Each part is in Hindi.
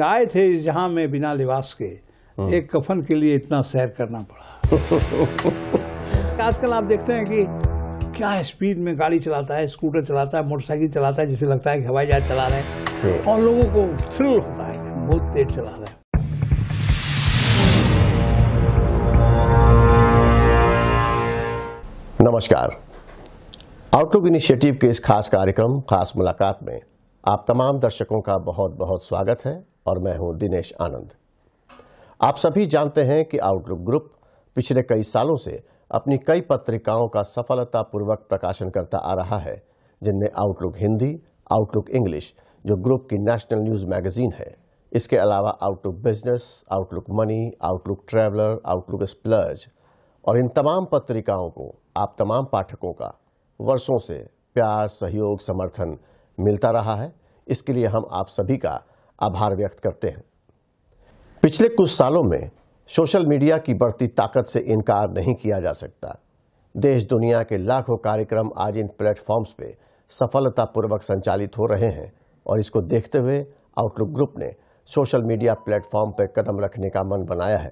आए थे इस जहां में बिना लिबास के हाँ। एक कफन के लिए इतना सैर करना पड़ा आजकल आप देखते हैं कि क्या स्पीड में गाड़ी चलाता है स्कूटर चलाता है मोटरसाइकिल चलाता है जिसे लगता है कि हवाई जहाज चला रहे हैं हाँ। और लोगों को थ्रिल होता है बहुत तेज चला रहे हैं नमस्कार आउटलुक इनिशिएटिव के इस खास कार्यक्रम खास मुलाकात में आप तमाम दर्शकों का बहुत बहुत स्वागत है और मैं हूं दिनेश आनंद आप सभी जानते हैं कि आउटलुक ग्रुप पिछले कई सालों से अपनी कई पत्रिकाओं का सफलतापूर्वक प्रकाशन करता आ रहा है जिनमें आउटलुक हिंदी आउटलुक इंग्लिश जो ग्रुप की नेशनल न्यूज़ मैगजीन है इसके अलावा Outlook Business Outlook Money Outlook Traveller Outlook Splurge और इन तमाम पत्रिकाओं को आप तमाम पाठकों का वर्षों से प्यार सहयोग समर्थन मिलता रहा है इसके लिए हम आप सभी का आभार व्यक्त करते हैं पिछले कुछ सालों में सोशल मीडिया की बढ़ती ताकत से इनकार नहीं किया जा सकता देश दुनिया के लाखों कार्यक्रम आज इन प्लेटफॉर्म्स पे सफलतापूर्वक संचालित हो रहे हैं और इसको देखते हुए आउटलुक ग्रुप ने सोशल मीडिया प्लेटफॉर्म पर कदम रखने का मन बनाया है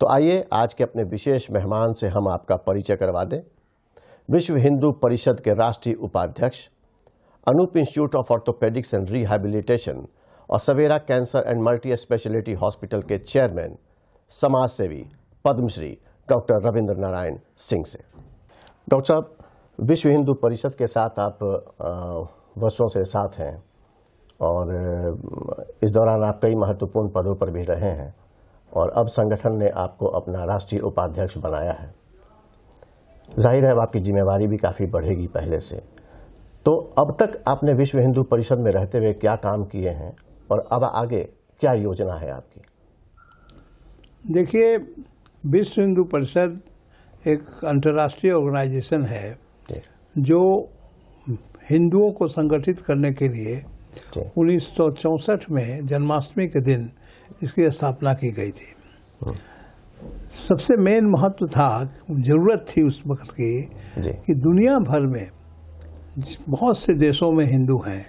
तो आइए आज के अपने विशेष मेहमान से हम आपका परिचय करवा दें विश्व हिंदू परिषद के राष्ट्रीय उपाध्यक्ष Anoop institute of orthopaedics and rehabilitation और Savera cancer and multi speciality hospital के चेयरमैन समाज सेवी पद्मश्री डॉक्टर रविंद्र नारायण सिंह से डॉक्टर साहब विश्व हिंदू परिषद के साथ आप वर्षों से साथ हैं और इस दौरान आप कई महत्वपूर्ण पदों पर भी रहे हैं और अब संगठन ने आपको अपना राष्ट्रीय उपाध्यक्ष बनाया है जाहिर है अब आपकी जिम्मेवारी भी काफ़ी बढ़ेगी पहले से तो अब तक आपने विश्व हिंदू परिषद में रहते हुए क्या काम किए हैं और अब आगे क्या योजना है आपकी देखिए विश्व हिंदू परिषद एक अंतर्राष्ट्रीय ऑर्गेनाइजेशन है जो हिंदुओं को संगठित करने के लिए उन्नीस में जन्माष्टमी के दिन इसकी स्थापना की गई थी हम्म। सबसे मेन महत्व था ज़रूरत थी उस वक्त की कि दुनिया भर में बहुत से देशों में हिंदू हैं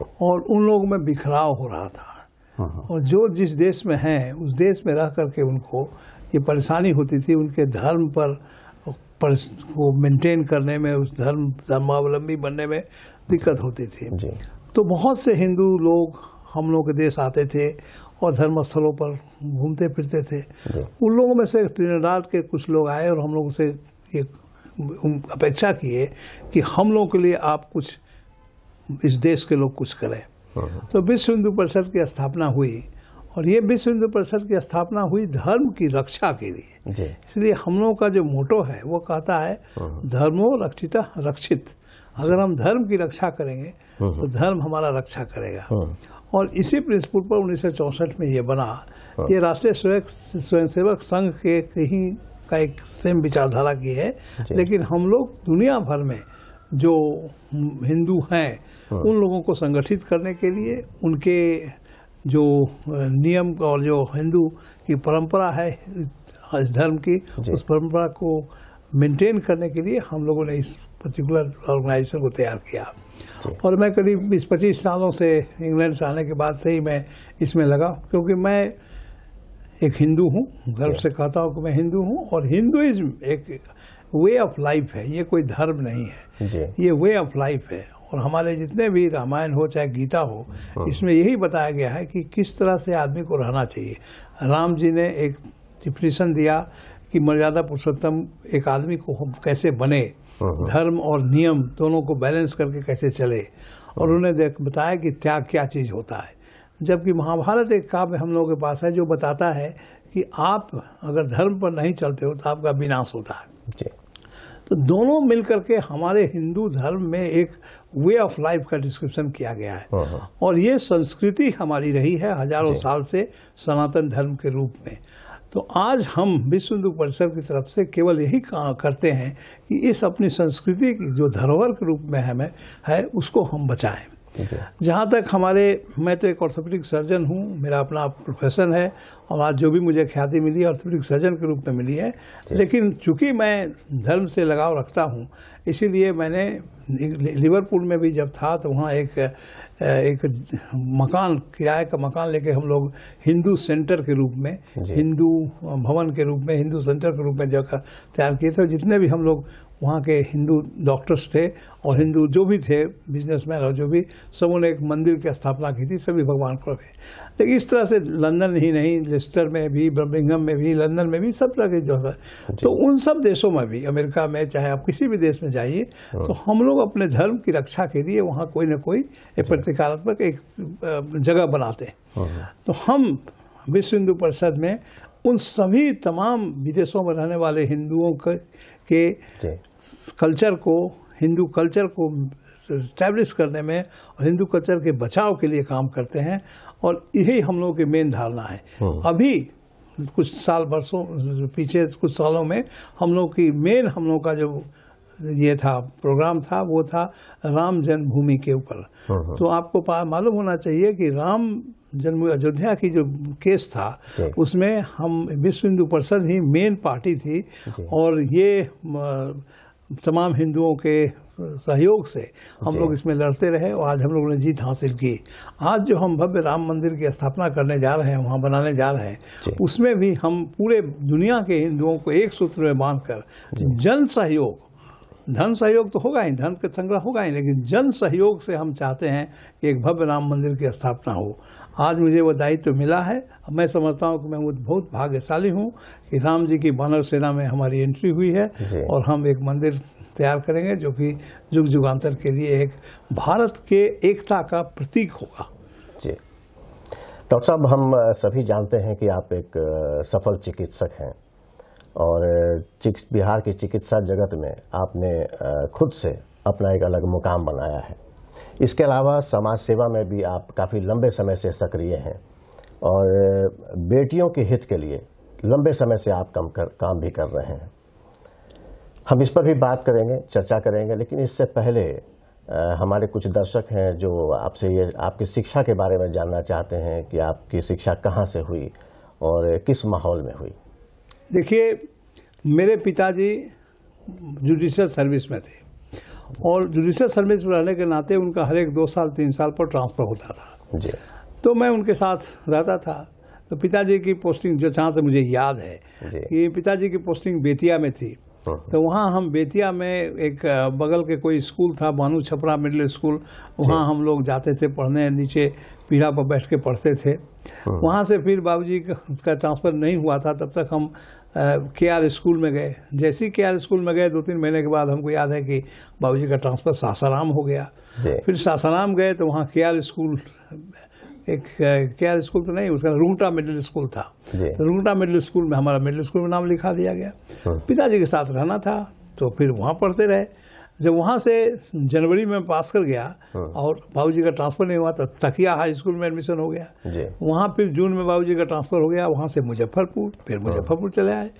और उन लोगों में बिखराव हो रहा था हाँ। और जो जिस देश में हैं उस देश में रह करके उनको ये परेशानी होती थी उनके धर्म पर पर को मेंटेन करने में उस धर्म धर्मावलंबी बनने में दिक्कत होती थी तो बहुत से हिंदू लोग हम लोग के देश आते थे और धर्मस्थलों पर घूमते फिरते थे उन लोगों में से त्रिनेडाल के कुछ लोग आए और हम लोगों से ये अपेक्षा किए कि हम लोगों के लिए आप कुछ इस देश के लोग कुछ करें हाँ। तो विश्व हिंदू परिषद की स्थापना हुई और ये विश्व हिंदू परिषद की स्थापना हुई धर्म की रक्षा के लिए इसलिए हम लोगों का जो मोटो है वो कहता है हाँ। धर्मो रक्षिता रक्षित अगर हम धर्म की रक्षा करेंगे हाँ। तो धर्म हमारा रक्षा करेगा और इसी प्रिंसिपल पर उन्नीस में ये बना ये राष्ट्रीय स्वयं स्वयंसेवक संघ के कहीं का एक सेम विचारधारा की है लेकिन हम लोग दुनिया भर में जो हिंदू हैं हाँ। उन लोगों को संगठित करने के लिए उनके जो नियम और जो हिंदू की परंपरा है इस धर्म की उस परंपरा को मेंटेन करने के लिए हम लोगों ने इस पर्टिकुलर ऑर्गेनाइजेशन को तैयार किया और मैं करीब बीस पच्चीस सालों से इंग्लैंड से आने के बाद से ही मैं इसमें लगा क्योंकि मैं एक हिंदू हूँ गर्व से कहता हूँ कि मैं हिंदू हूँ और हिंदुइज्म एक वे ऑफ लाइफ है ये कोई धर्म नहीं है ये वे ऑफ लाइफ है और हमारे जितने भी रामायण हो चाहे गीता हो हाँ। इसमें यही बताया गया है कि किस तरह से आदमी को रहना चाहिए राम जी ने एक डिफिनेशन दिया कि मर्यादा पुरुषोत्तम एक आदमी को कैसे बने हाँ, हाँ। धर्म और नियम दोनों को बैलेंस करके कैसे चले और उन्हें देख बताया कि त्याग क्या चीज़ होता है जबकि महाभारत एक काव्य हम लोगों के पास है जो बताता है कि आप अगर धर्म पर नहीं चलते हो तो आपका विनाश होता है तो दोनों मिलकर के हमारे हिंदू धर्म में एक वे ऑफ लाइफ का डिस्क्रिप्शन किया गया है हाँ, हाँ। और ये संस्कृति हमारी रही है हजारों साल से सनातन धर्म के रूप में तो आज हम विश्व हिंदू परिषद की तरफ से केवल यही करते हैं कि इस अपनी संस्कृति की जो धरोहर के रूप में हमें है उसको हम बचाएं जहाँ तक हमारे मैं तो एक ऑर्थोपेडिक सर्जन हूँ मेरा अपना प्रोफेशन है और आज जो भी मुझे ख्याति मिली है ऑर्थोपेडिक सर्जन के रूप में मिली है लेकिन चूँकि मैं धर्म से लगाव रखता हूँ इसीलिए मैंने लिवरपूल में भी जब था तो वहाँ एक एक मकान किराए का मकान लेके हम लोग हिंदू सेंटर के रूप में हिंदू भवन के रूप में हिंदू सेंटर के रूप में जगह तैयार किए थे जितने भी हम लोग वहाँ के हिंदू डॉक्टर्स थे और हिंदू जो भी थे बिजनेसमैन और जो भी सब उन्होंने एक मंदिर की स्थापना की थी सभी भगवान को थे लेकिन इस तरह से लंदन ही नहीं लेस्टर में भी बर्मिंगम में भी लंदन में भी सब तरह के जो है तो उन सब देशों में भी अमेरिका में चाहे आप किसी भी देश में जाइए हाँ। तो हम लोग अपने धर्म की रक्षा के लिए वहाँ कोई ना कोई एक अच्छा। प्रतिकारात्मक एक जगह बनाते हैं हाँ। तो हम विश्व हिंदू परिषद में उन सभी तमाम विदेशों में रहने वाले हिंदुओं के, के कल्चर को हिंदू कल्चर को स्टैब्लिश करने में और हिंदू कल्चर के बचाव के लिए काम करते हैं और यही हम लोगों की मेन धारणा है हाँ। अभी कुछ साल वर्षों पीछे कुछ सालों में हम लोग की मेन हम लोगों का जो ये था प्रोग्राम था वो था राम जन्मभूमि के ऊपर हाँ, हाँ। तो आपको मालूम होना चाहिए कि राम जन्म अयोध्या की जो केस था उसमें हम विश्व हिंदू परिषद ही मेन पार्टी थी और ये तमाम हिंदुओं के सहयोग से हम लोग इसमें लड़ते रहे और आज हम लोगों ने जीत हासिल की आज जो हम भव्य राम मंदिर की स्थापना करने जा रहे हैं वहाँ बनाने जा रहे हैं उसमें भी हम पूरे दुनिया के हिंदुओं को एक सूत्र में बांधकर जन सहयोग धन सहयोग तो होगा ही धन का संग्रह होगा ही लेकिन जन सहयोग से हम चाहते हैं कि एक भव्य राम मंदिर की स्थापना हो आज मुझे वो दायित्व तो मिला है मैं समझता हूँ कि मैं बहुत भाग्यशाली हूँ कि राम जी की बानर सेना में हमारी एंट्री हुई है और हम एक मंदिर तैयार करेंगे जो कि जुग जुगान्तर के लिए एक भारत के एकता का प्रतीक होगा जी डॉक्टर साहब हम सभी जानते हैं कि आप एक सफल चिकित्सक हैं और बिहार की चिकित्सा जगत में आपने खुद से अपना एक अलग मुकाम बनाया है इसके अलावा समाज सेवा में भी आप काफ़ी लंबे समय से सक्रिय हैं और बेटियों के हित के लिए लंबे समय से आप कम कर काम भी कर रहे हैं हम इस पर भी बात करेंगे चर्चा करेंगे लेकिन इससे पहले हमारे कुछ दर्शक हैं जो आपसे ये आपकी शिक्षा के बारे में जानना चाहते हैं कि आपकी शिक्षा कहाँ से हुई और किस माहौल में हुई देखिए मेरे पिताजी जुडिशल सर्विस में थे और जुडिशल सर्विस में रहने के नाते उनका हर एक दो साल तीन साल पर ट्रांसफ़र होता था जी तो मैं उनके साथ रहता था तो पिताजी की पोस्टिंग जो जहाँ से मुझे याद है कि पिताजी की पोस्टिंग बेतिया में थी हाँ। तो वहाँ हम बेतिया में एक बगल के कोई स्कूल था भानु छपरा मिडिल स्कूल वहाँ हम लोग जाते थे पढ़ने नीचे पीढ़ा पर बैठ के पढ़ते थे हाँ। वहाँ से फिर बाबूजी का ट्रांसफ़र नहीं हुआ था तब तक हम के आर स्कूल में गए जैसे ही के आर स्कूल में गए दो तीन महीने के बाद हमको याद है कि बाबूजी का ट्रांसफ़र सासाराम हो गया फिर सासाराम गए तो वहाँ के आर स्कूल एक के आर स्कूल तो नहीं उसका रूंगटा मिडिल स्कूल था तो रूंगटा मिडिल स्कूल में हमारा मिडिल स्कूल में नाम लिखा दिया गया हाँ। पिताजी के साथ रहना था तो फिर वहाँ पढ़ते रहे जब वहाँ से जनवरी में पास कर गया हाँ। और बाबू जी का ट्रांसफ़र नहीं हुआ तो तकिया हाई स्कूल में एडमिशन हो गया वहाँ फिर जून में बाबू जी का ट्रांसफ़र हो गया वहाँ से मुजफ्फरपुर फिर हाँ। मुजफ्फरपुर चले आए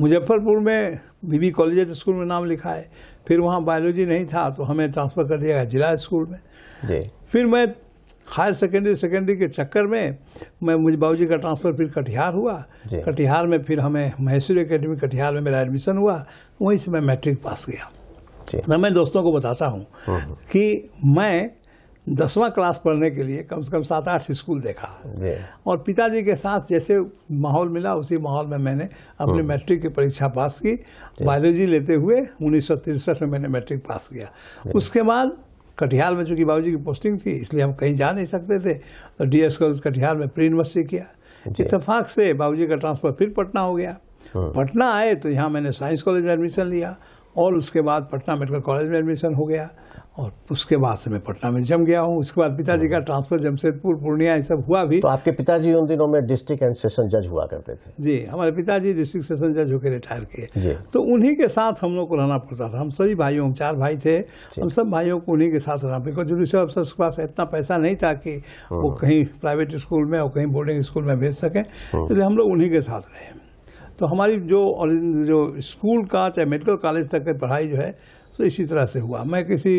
मुजफ्फरपुर में बीबी कॉलेज स्कूल में नाम लिखा है फिर वहाँ बायोलॉजी नहीं था तो हमें ट्रांसफ़र कर दिया गया जिला स्कूल में फिर मैं हायर सेकेंडरी सेकेंडरी के चक्कर में मैं मुझे बाबू जी का ट्रांसफ़र फिर कटिहार हुआ कटिहार में फिर हमें महेश्वरी अकेडमी कटिहार में मेरा एडमिशन हुआ वहीं से मैं मैट्रिक पास गया तो मैं दोस्तों को बताता हूँ हाँ। कि मैं दसवां क्लास पढ़ने के लिए कम से कम सात आठ स्कूल देखा और पिताजी के साथ जैसे माहौल मिला उसी माहौल में मैंने अपनी हाँ। मैट्रिक की परीक्षा पास की बायोलॉजी लेते हुए उन्नीस में मैंने मैट्रिक पास किया उसके बाद कटिहार में चूँकि बाबूजी की पोस्टिंग थी इसलिए हम कहीं जा नहीं सकते थे तो डी एस कॉलेज कटिहार में प्री यूनिवर्सिटी किया इतफाक से बाबूजी का ट्रांसफ़र फिर पटना हो गया हाँ। पटना आए तो यहाँ मैंने साइंस कॉलेज में एडमिशन लिया और उसके बाद पटना मेडिकल कॉलेज में एडमिशन हो गया और उसके बाद से मैं पटना में जम गया हूँ उसके बाद पिताजी का ट्रांसफर जमशेदपुर पूर्णिया ये सब हुआ भी तो आपके पिताजी उन दिनों में डिस्ट्रिक्ट एंड सेशन जज हुआ करते थे जी हमारे पिताजी डिस्ट्रिक्ट सेशन जज होकर रिटायर किए तो उन्हीं के साथ हम लोग को रहना पड़ता था हम सभी भाइयों हम चार भाई थे हम सब भाइयों को उन्हीं के साथ रहना पड़ता जुडिशियल अफसर के पास इतना पैसा नहीं था कि वो हाँ। कहीं प्राइवेट स्कूल में और कहीं बोर्डिंग स्कूल में भेज सकें हाँ। इसलिए हम लोग उन्हीं के साथ रहे तो हमारी जो जो स्कूल का चाहे मेडिकल कॉलेज तक की पढ़ाई जो है तो इसी तरह से हुआ मैं किसी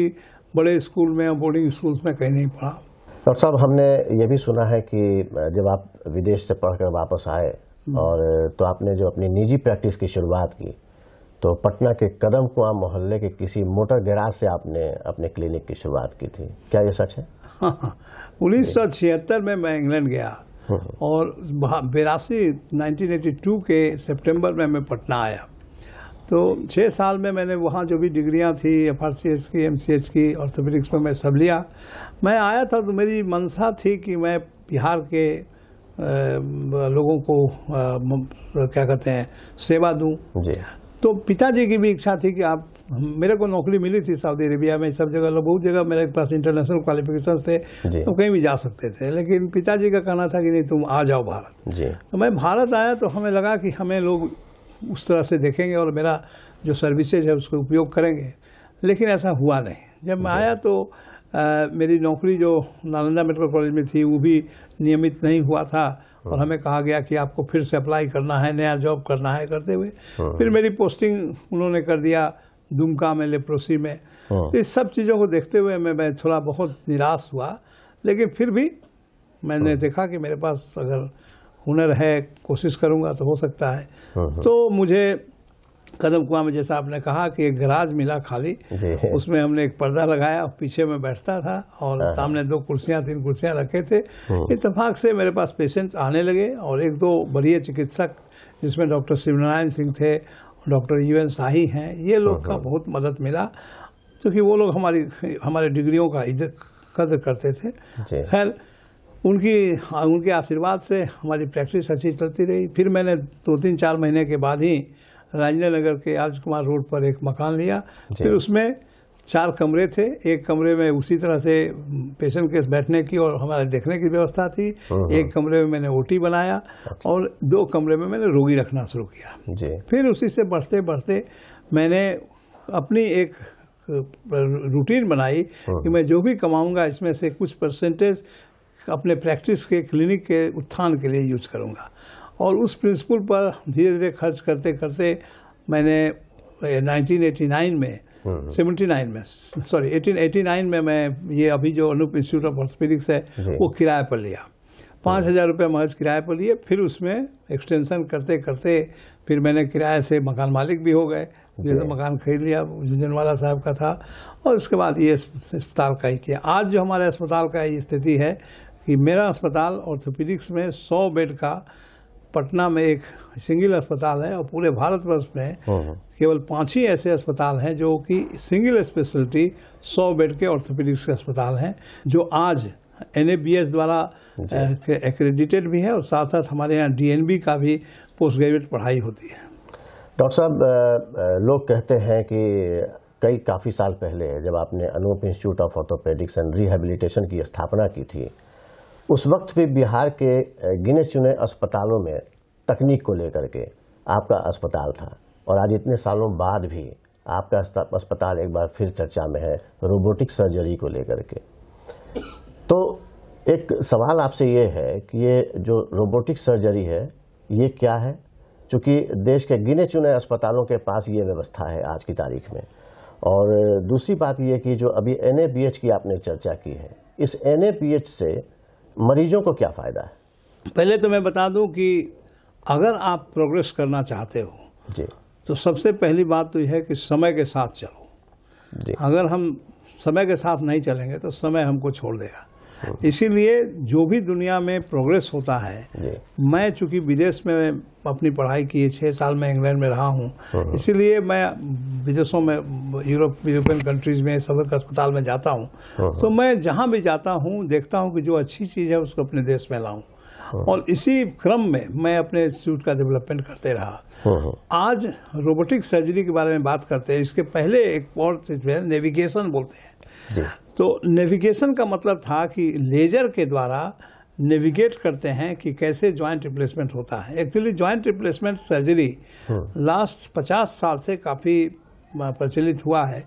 बड़े स्कूल में बोर्डिंग स्कूल्स में कहीं नहीं पढ़ा डॉक्टर साहब हमने ये भी सुना है कि जब आप विदेश से पढ़कर वापस आए हम्म। और तो आपने जो अपनी निजी प्रैक्टिस की शुरुआत की तो पटना के कदम कुआ मोहल्ले के किसी मोटर गैराज से आपने अपने क्लिनिक की शुरुआत की थी क्या ये सच है हाँ, हाँ। उन्नीस सौ छिहत्तर में मैं इंग्लैंड गया हाँ। और बिरासी 1982 के सितंबर में मैं पटना आया तो छः साल में मैंने वहाँ जो भी डिग्रियाँ थी एफ आर सी एस की एम सी एच की ऑर्थोपेडिक्स में मैं सब लिया मैं आया था तो मेरी मनसा थी कि मैं बिहार के लोगों को क्या कहते हैं सेवा दूँ तो पिताजी की भी इच्छा थी कि आप मेरे को नौकरी मिली थी सऊदी अरेबिया में सब जगह बहुत जगह मेरे पास इंटरनेशनल क्वालिफिकेशन थे तो कहीं भी जा सकते थे लेकिन पिताजी का कहना था कि नहीं तुम आ जाओ भारत जी तो मैं भारत आया तो हमें लगा कि हमें लोग उस तरह से देखेंगे और मेरा जो सर्विसेज है उसको उपयोग करेंगे लेकिन ऐसा हुआ नहीं जब मैं आया तो आ, मेरी नौकरी जो नालंदा मेडिकल कॉलेज में थी वो भी नियमित नहीं हुआ था और हाँ। हमें कहा गया कि आपको फिर से अप्लाई करना है नया जॉब करना है करते हुए हाँ। फिर मेरी पोस्टिंग उन्होंने कर दिया दुमका में लेप्रोसी में हाँ। तो इस सब चीज़ों को देखते हुए मैं मैं थोड़ा बहुत निराश हुआ लेकिन फिर भी मैंने हाँ। देखा कि मेरे पास अगर हुनर है कोशिश करूँगा तो हो सकता है हाँ, तो मुझे कदम कुआ में जैसा आपने कहा कि एक गराज मिला खाली उसमें हमने एक पर्दा लगाया पीछे में बैठता था और सामने दो कुर्सियां तीन कुर्सियां रखे थे इतफाक से मेरे पास पेशेंट आने लगे और एक दो बढ़िया चिकित्सक जिसमें डॉक्टर शिवनारायण सिंह थे डॉक्टर एन शाही हैं ये लोग का हाँ, हाँ। बहुत मदद मिला क्योंकि वो लोग हमारी हमारे डिग्रियों का इज्जत कदर करते थे खैर उनकी उनके आशीर्वाद से हमारी प्रैक्टिस अच्छी चलती रही फिर मैंने दो तीन चार महीने के बाद ही राजेंद्र नगर के राजकुमार रोड पर एक मकान लिया फिर उसमें चार कमरे थे एक कमरे में उसी तरह से पेशेंट के बैठने की और हमारे देखने की व्यवस्था थी हाँ, हाँ। एक कमरे में मैंने ओटी बनाया अच्छा। और दो कमरे में मैंने रोगी रखना शुरू किया जी। फिर उसी से बढ़ते बढ़ते मैंने अपनी एक रूटीन बनाई हाँ। कि मैं जो भी कमाऊंगा इसमें से कुछ परसेंटेज अपने प्रैक्टिस के क्लिनिक के उत्थान के लिए यूज करूँगा और उस प्रिंसिपल पर धीरे धीरे खर्च करते करते मैंने नाइनटीन में हम्म। सेवेंटी नाइन में सॉरी एटीन एटी नाइन में मैं ये अभी जो अनूप इंस्टीट्यूट ऑफ ऑर्थोपेडिक्स है वो किराए पर लिया पाँच हम्म। हज़ार रुपये महज किराए पर लिए फिर उसमें एक्सटेंशन करते करते फिर मैंने किराए से मकान मालिक भी हो गए जैसे मकान खरीद लिया झुंझुनवाला साहब का था और उसके बाद ये अस्पताल का ही किया आज जो हमारे अस्पताल का ये स्थिति है कि मेरा अस्पताल ऑर्थोपेडिक्स में सौ बेड का पटना में एक सिंगल अस्पताल है और पूरे भारतवर्ष में हाँ, हाँ। केवल पांच ही ऐसे अस्पताल हैं जो कि सिंगल स्पेशलिटी 100 बेड के ऑर्थोपेडिक्स के अस्पताल हैं जो आज एन द्वारा एक्रेडिटेड भी है और साथ साथ हमारे यहाँ डी का भी पोस्ट ग्रेजुएट पढ़ाई होती है डॉक्टर साहब लोग कहते हैं कि कई काफ़ी साल पहले जब आपने Anup institute of orthopaedics and rehabilitation की स्थापना की थी उस वक्त भी बिहार के गिने चुने अस्पतालों में तकनीक को लेकर के आपका अस्पताल था और आज इतने सालों बाद भी आपका अस्पताल एक बार फिर चर्चा में है रोबोटिक सर्जरी को लेकर के तो एक सवाल आपसे ये है कि ये जो रोबोटिक सर्जरी है ये क्या है क्योंकि देश के गिने चुने अस्पतालों के पास ये व्यवस्था है आज की तारीख में और दूसरी बात ये कि जो अभी एन की आपने चर्चा की है इस एन से मरीजों को क्या फ़ायदा है पहले तो मैं बता दूं कि अगर आप प्रोग्रेस करना चाहते हो जी तो सबसे पहली बात तो यह है कि समय के साथ चलो जी अगर हम समय के साथ नहीं चलेंगे तो समय हमको छोड़ देगा हम्म। इसीलिए जो भी दुनिया में प्रोग्रेस होता है मैं चूंकि विदेश में अपनी पढ़ाई की छः साल में इंग्लैंड में रहा हूँ हम्म। इसीलिए मैं विदेशों में यूरोप यूरोपियन कंट्रीज़ में सब अस्पताल में जाता हूँ हम्म। तो मैं जहाँ भी जाता हूँ देखता हूँ कि जो अच्छी चीज़ है उसको अपने देश में लाऊँ और इसी क्रम में मैं अपने इंस्टीट्यूट का डेवलपमेंट करते रहा आज रोबोटिक सर्जरी के बारे में बात करते हैं इसके पहले एक और नेविगेशन बोलते हैं तो नेविगेशन का मतलब था कि लेजर के द्वारा नेविगेट करते हैं कि कैसे ज्वाइंट रिप्लेसमेंट होता है actually joint replacement surgery last पचास साल से काफ़ी प्रचलित हुआ है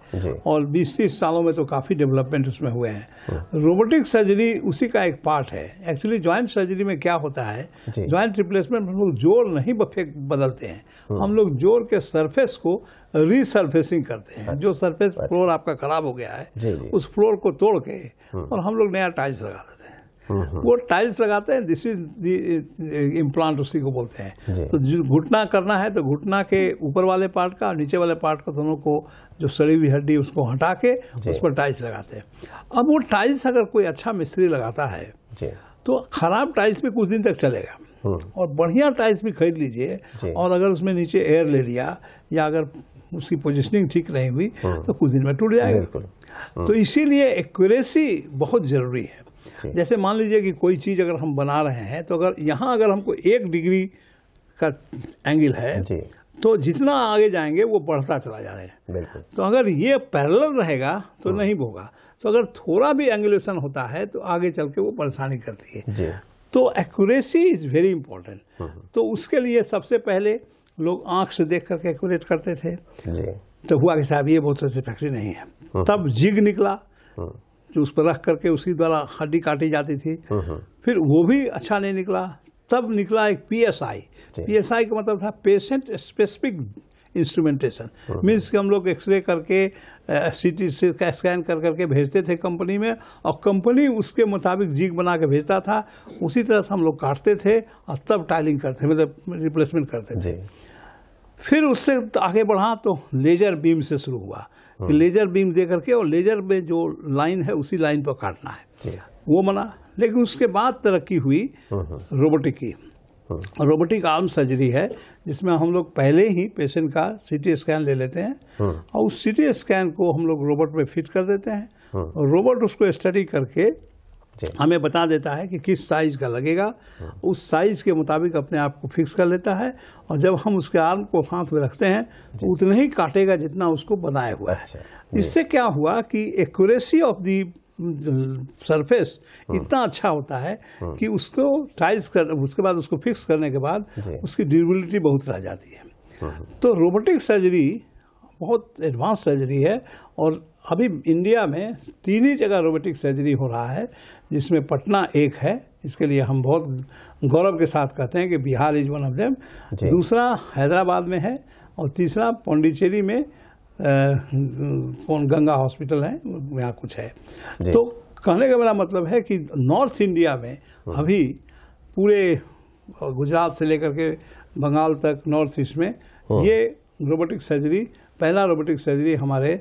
और 20-30 सालों में तो काफ़ी डेवलपमेंट उसमें हुए हैं रोबोटिक सर्जरी उसी का एक पार्ट है एक्चुअली ज्वाइंट सर्जरी में क्या होता है जॉइंट रिप्लेसमेंट हम लोग जोर नहीं बदलते हैं हम्म। हम लोग जोर के सरफेस को रीसरफेसिंग करते हैं जो सरफेस फ्लोर अच्छा। आपका खराब हो गया है उस फ्लोर को तोड़ के हम्म। और हम लोग नया टाइल्स लगा देते हैं हम्म। वो टाइल्स लगाते हैं दिस इज दी इम्प्लांट उसी को बोलते हैं तो जो घुटना करना है तो घुटना के ऊपर वाले पार्ट का और नीचे वाले पार्ट का दोनों को जो सड़ी हुई हड्डी उसको हटा के उस पर टाइल्स लगाते हैं अब वो टाइल्स अगर कोई अच्छा मिस्त्री लगाता है तो खराब टाइल्स भी कुछ दिन तक चलेगा हम्म। और बढ़िया टाइल्स भी खरीद लीजिए और अगर उसमें नीचे एयर ले लिया या अगर उसकी पोजिशनिंग ठीक नहीं हुई हम्म। तो कुछ दिन में टूट जाएगा तो इसीलिए एक्यूरेसी बहुत ज़रूरी है जैसे मान लीजिए कि कोई चीज़ अगर हम बना रहे हैं तो अगर यहाँ अगर हमको एक डिग्री का एंगल है तो जितना आगे जाएंगे वो बढ़ता चला जा रहा है तो अगर ये पैरल रहेगा तो हाँ। नहीं होगा तो अगर थोड़ा भी एंगुलेशन होता है तो आगे चल के वो परेशानी करती है तो एक्यूरेसी इज़ वेरी इंपॉर्टेंट हाँ। तो उसके लिए सबसे पहले लोग आँख से देख करके एक्यूरेट करते थे तो हुआ कि साहब ये बहुत अच्छी फैक्ट्री नहीं है हाँ। तब जिग निकला जो उस पर रख करके उसी द्वारा हड्डी काटी जाती थी हाँ, हाँ। फिर वो भी अच्छा नहीं निकला तब निकला एक P S I P S I का मतलब था पेशेंट स्पेसिफिक इंस्ट्रूमेंटेशन मीन्स कि हम लोग एक्सरे करके सी टी स्कैन कर करके भेजते थे कंपनी में और कंपनी उसके मुताबिक जीग बना के भेजता था उसी तरह से हम लोग काटते थे और तब टाइलिंग करते मतलब रिप्लेसमेंट करते थे मतलब फिर उससे आगे बढ़ा तो लेजर बीम से शुरू हुआ कि हाँ। लेजर बीम दे करके और लेजर में जो लाइन है उसी लाइन पर काटना है वो मना लेकिन उसके बाद तरक्की हुई हाँ, हाँ। रोबोटिक की रोबोटिक आर्म सर्जरी है जिसमें हम लोग पहले ही पेशेंट का सीटी स्कैन ले लेते हैं और उस सीटी स्कैन को हम लोग रोबोट में फिट कर देते हैं और रोबोट उसको स्टडी करके हमें बता देता है कि किस साइज़ का लगेगा उस साइज़ के मुताबिक अपने आप को फिक्स कर लेता है और जब हम उसके आर्म को हाथ में रखते हैं तो उतना ही काटेगा जितना उसको बनाया हुआ है अच्छा, इससे क्या हुआ कि एक्यूरेसी ऑफ दी सरफेस इतना अच्छा होता है हम्म। कि उसको टाइल्स कर उसके बाद उसको फिक्स करने के बाद उसकी ड्यूरेबिलिटी बहुत रह जाती है हम्म। तो रोबोटिक सर्जरी बहुत एडवांस सर्जरी है और अभी इंडिया में तीन ही जगह रोबोटिक सर्जरी हो रहा है जिसमें पटना एक है इसके लिए हम बहुत गौरव के साथ कहते हैं कि Bihar is one of them दूसरा हैदराबाद में है और तीसरा पौंडीचेरी में कौन गंगा हॉस्पिटल है यहाँ कुछ है तो कहने का मेरा मतलब है कि नॉर्थ इंडिया में हम्म। अभी पूरे गुजरात से लेकर के बंगाल तक नॉर्थ ईस्ट में हम्म। ये रोबोटिक सर्जरी पहला रोबोटिक सर्जरी हमारे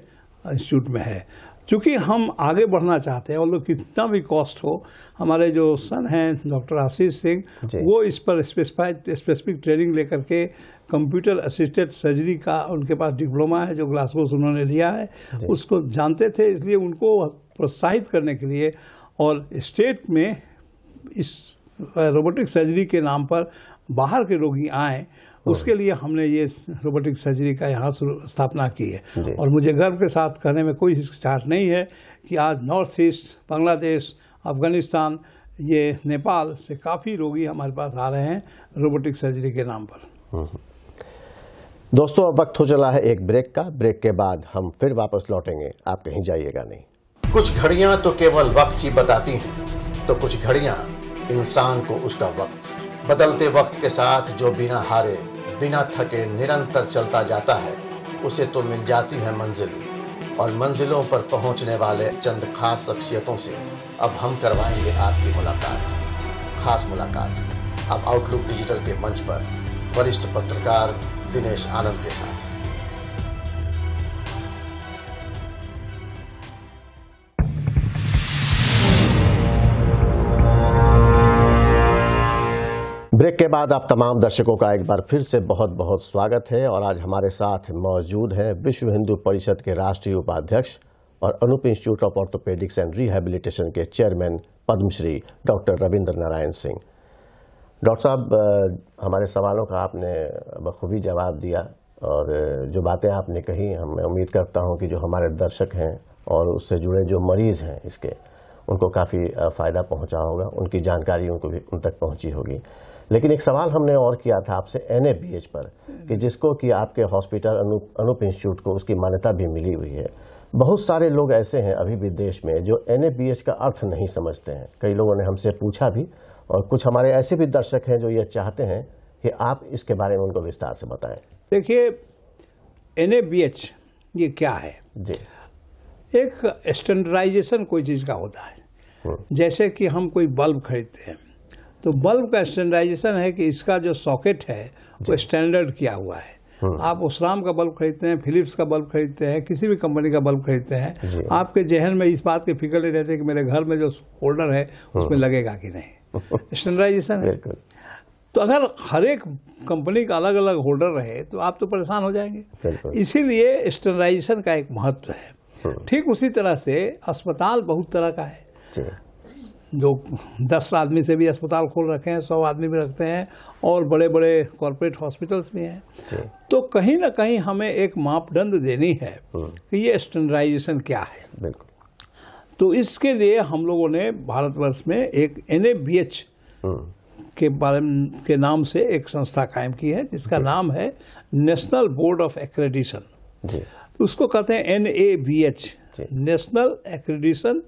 इंस्टीट्यूट में है चूँकि हम आगे बढ़ना चाहते हैं और लोग कितना भी कॉस्ट हो हमारे जो सन हैं डॉक्टर आशीष सिंह वो इस पर स्पेसिफाइड स्पेसिफिक ट्रेनिंग लेकर के कंप्यूटर असिस्टेड सर्जरी का उनके पास डिप्लोमा है जो ग्लासगो से उन्होंने लिया है उसको जानते थे इसलिए उनको प्रोत्साहित करने के लिए और स्टेट में इस रोबोटिक सर्जरी के नाम पर बाहर के रोगी आएँ उसके लिए हमने ये रोबोटिक सर्जरी का यहाँ स्थापना की है और मुझे गर्व के साथ कहने में कोई हिचकिचाहट नहीं है कि आज नॉर्थ ईस्ट बांग्लादेश अफगानिस्तान ये नेपाल से काफ़ी रोगी हमारे पास आ रहे हैं रोबोटिक सर्जरी के नाम पर हम्म। दोस्तों अब वक्त हो चला है एक ब्रेक का ब्रेक के बाद हम फिर वापस लौटेंगे आप कहीं जाइएगा नहीं कुछ घड़ियां तो केवल वक्त ही बताती हैं तो कुछ घड़ियां इंसान को उसका वक्त बदलते वक्त के साथ जो बिना हारे बिना थके निरंतर चलता जाता है उसे तो मिल जाती है मंजिल और मंजिलों पर पहुंचने वाले चंद खास शख्सियतों से अब हम करवाएंगे आपकी मुलाकात खास मुलाकात अब आउटलुक डिजिटल के मंच पर वरिष्ठ पत्रकार दिनेश आनंद के साथ ब्रेक के बाद आप तमाम दर्शकों का एक बार फिर से बहुत बहुत स्वागत है और आज हमारे साथ मौजूद हैं विश्व हिंदू परिषद के राष्ट्रीय उपाध्यक्ष और Anup institute of orthopaedics and rehabilitation के chairman Padmashri doctor Ravindra Narayan Singh doctor साहब हमारे सवालों का आपने बखूबी जवाब दिया और जो बातें आपने कही हम मैं उम्मीद करता हूँ कि जो हमारे दर्शक हैं और उससे जुड़े जो मरीज़ हैं इसके उनको काफ़ी फ़ायदा पहुँचा होगा उनकी जानकारी उनको भी उन तक पहुँची होगी लेकिन एक सवाल हमने और किया था आपसे एन पर कि जिसको कि आपके हॉस्पिटल अनूप अनूप इंस्टीट्यूट को उसकी मान्यता भी मिली हुई है बहुत सारे लोग ऐसे हैं अभी भी देश में जो एन का अर्थ नहीं समझते हैं कई लोगों ने हमसे पूछा भी और कुछ हमारे ऐसे भी दर्शक हैं जो ये चाहते हैं कि आप इसके बारे में उनको विस्तार से बताएं देखिए एन ये क्या है जी एक स्टैंडर्डाइजेशन कोई चीज़ का होता है हम्म। जैसे कि हम कोई बल्ब खरीदते हैं तो बल्ब का स्टैंडर्डाइजेशन है कि इसका जो सॉकेट है वो स्टैंडर्ड किया हुआ है हाँ। आप उसराम का बल्ब खरीदते हैं फिलिप्स का बल्ब खरीदते हैं किसी भी कंपनी का बल्ब खरीदते हैं आपके जहन में इस बात की फिक्र नहीं रहती है कि मेरे घर में जो होल्डर है हाँ। उसमें लगेगा कि नहीं स्टैंडर्डाइजेशन है तो अगर हर एक कंपनी का अलग अलग होल्डर रहे तो आप तो परेशान हो जाएंगे इसीलिए स्टैंडर्डाइजेशन का एक महत्व है हाँ। ठीक उसी तरह से अस्पताल बहुत तरह का है जो दस आदमी से भी अस्पताल खोल रखे हैं सौ आदमी भी रखते हैं और बड़े बड़े कॉरपोरेट हॉस्पिटल्स भी हैं तो कहीं ना कहीं हमें एक मापदंड देनी है हम्म। कि ये स्टैंडर्डाइजेशन क्या है तो इसके लिए हम लोगों ने भारतवर्ष में एक एन हम्म। के बारे में के नाम से एक संस्था कायम की है जिसका नाम है नेशनल बोर्ड ऑफ एक्रेडिशन उसको कहते हैं N national accreditation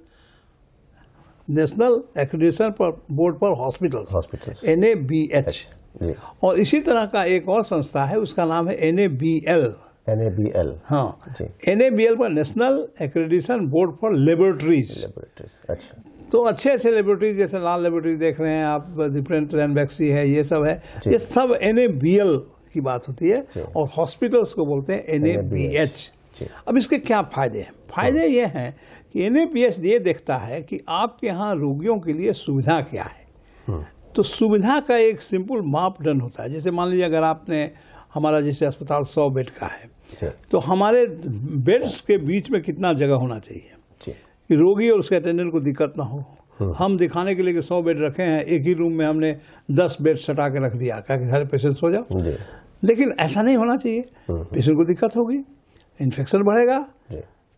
national accreditation पर board for hospital N A B H और इसी तरह का एक और संस्था है उसका नाम है N A B L N A B L हाँ एन ए बी एल पर national accreditation board for laboratories अच्छा तो अच्छे अच्छे लेबोरेटरीज जैसे लाल लेबोरेटरी देख रहे हैं आप डिफरेंट वैक्सी है ये सब है ये सब एन ए बी एल की बात होती है और हॉस्पिटल्स को बोलते हैं एन ए बी एच अब इसके क्या फायदे हैं फायदे ये हैं एन ये देखता है कि आपके यहाँ रोगियों के लिए सुविधा क्या है हाँ। तो सुविधा का एक सिंपल मापदंड होता है जैसे मान लीजिए अगर आपने हमारा जैसे अस्पताल सौ बेड का है अच्छा। तो हमारे बेड्स के बीच में कितना जगह होना चाहिए कि रोगी और उसके अटेंडेंट को दिक्कत ना हो हाँ। हम दिखाने के लिए कि सौ बेड रखे हैं एक ही रूम में हमने दस बेड सटा के रख दिया क्या कि सारे पेशेंट सो जाओ लेकिन ऐसा नहीं होना चाहिए हाँ। पेशेंट को दिक्कत होगी इन्फेक्शन बढ़ेगा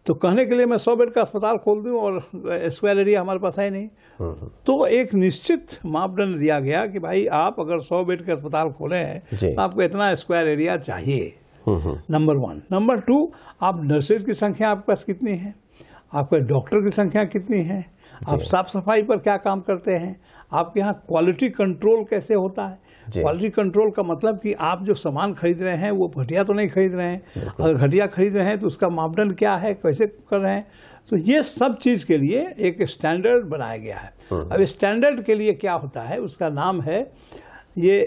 तो कहने के लिए मैं सौ बेड का अस्पताल खोल दूं और स्क्वायर एरिया हमारे पास है नहीं हम्म, हम्म। तो एक निश्चित मापदंड दिया गया कि भाई आप अगर सौ बेड का अस्पताल खोले हैं तो आपको इतना स्क्वायर एरिया चाहिए हम्म, नंबर वन नंबर टू आप नर्सेज की संख्या आपके पास कितनी है आपके डॉक्टर की संख्या कितनी है आप साफ सफाई पर क्या काम करते हैं आपके यहाँ क्वालिटी कंट्रोल कैसे होता है क्वालिटी कंट्रोल का मतलब कि आप जो सामान खरीद रहे हैं वो घटिया तो नहीं खरीद रहे हैं अगर घटिया खरीद रहे हैं तो उसका मापदंड क्या है कैसे कर रहे हैं तो ये सब चीज़ के लिए एक स्टैंडर्ड बनाया गया है हम्म। अब स्टैंडर्ड के लिए क्या होता है उसका नाम है ये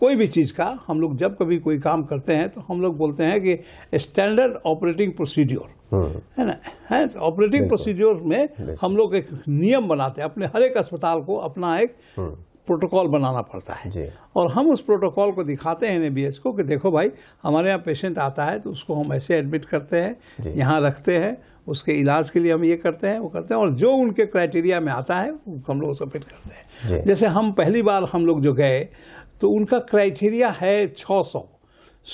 कोई भी चीज़ का हम लोग जब कभी कोई काम करते हैं तो हम लोग बोलते हैं कि स्टैंडर्ड ऑपरेटिंग प्रोसीड्योर है ना है तो ऑपरेटिंग प्रोसीड्योर में हम लोग एक नियम बनाते हैं अपने हर एक अस्पताल को अपना एक हम्म। प्रोटोकॉल बनाना पड़ता है और हम उस प्रोटोकॉल को दिखाते हैं एन को कि देखो भाई हमारे यहाँ पेशेंट आता है तो उसको हम ऐसे एडमिट करते हैं यहाँ रखते हैं उसके इलाज के लिए हम ये करते हैं वो करते हैं और जो उनके क्राइटेरिया में आता है हम लोग सबमिट फिट करते हैं जैसे हम पहली बार हम लोग जो गए तो उनका क्राइटेरिया है छः सौ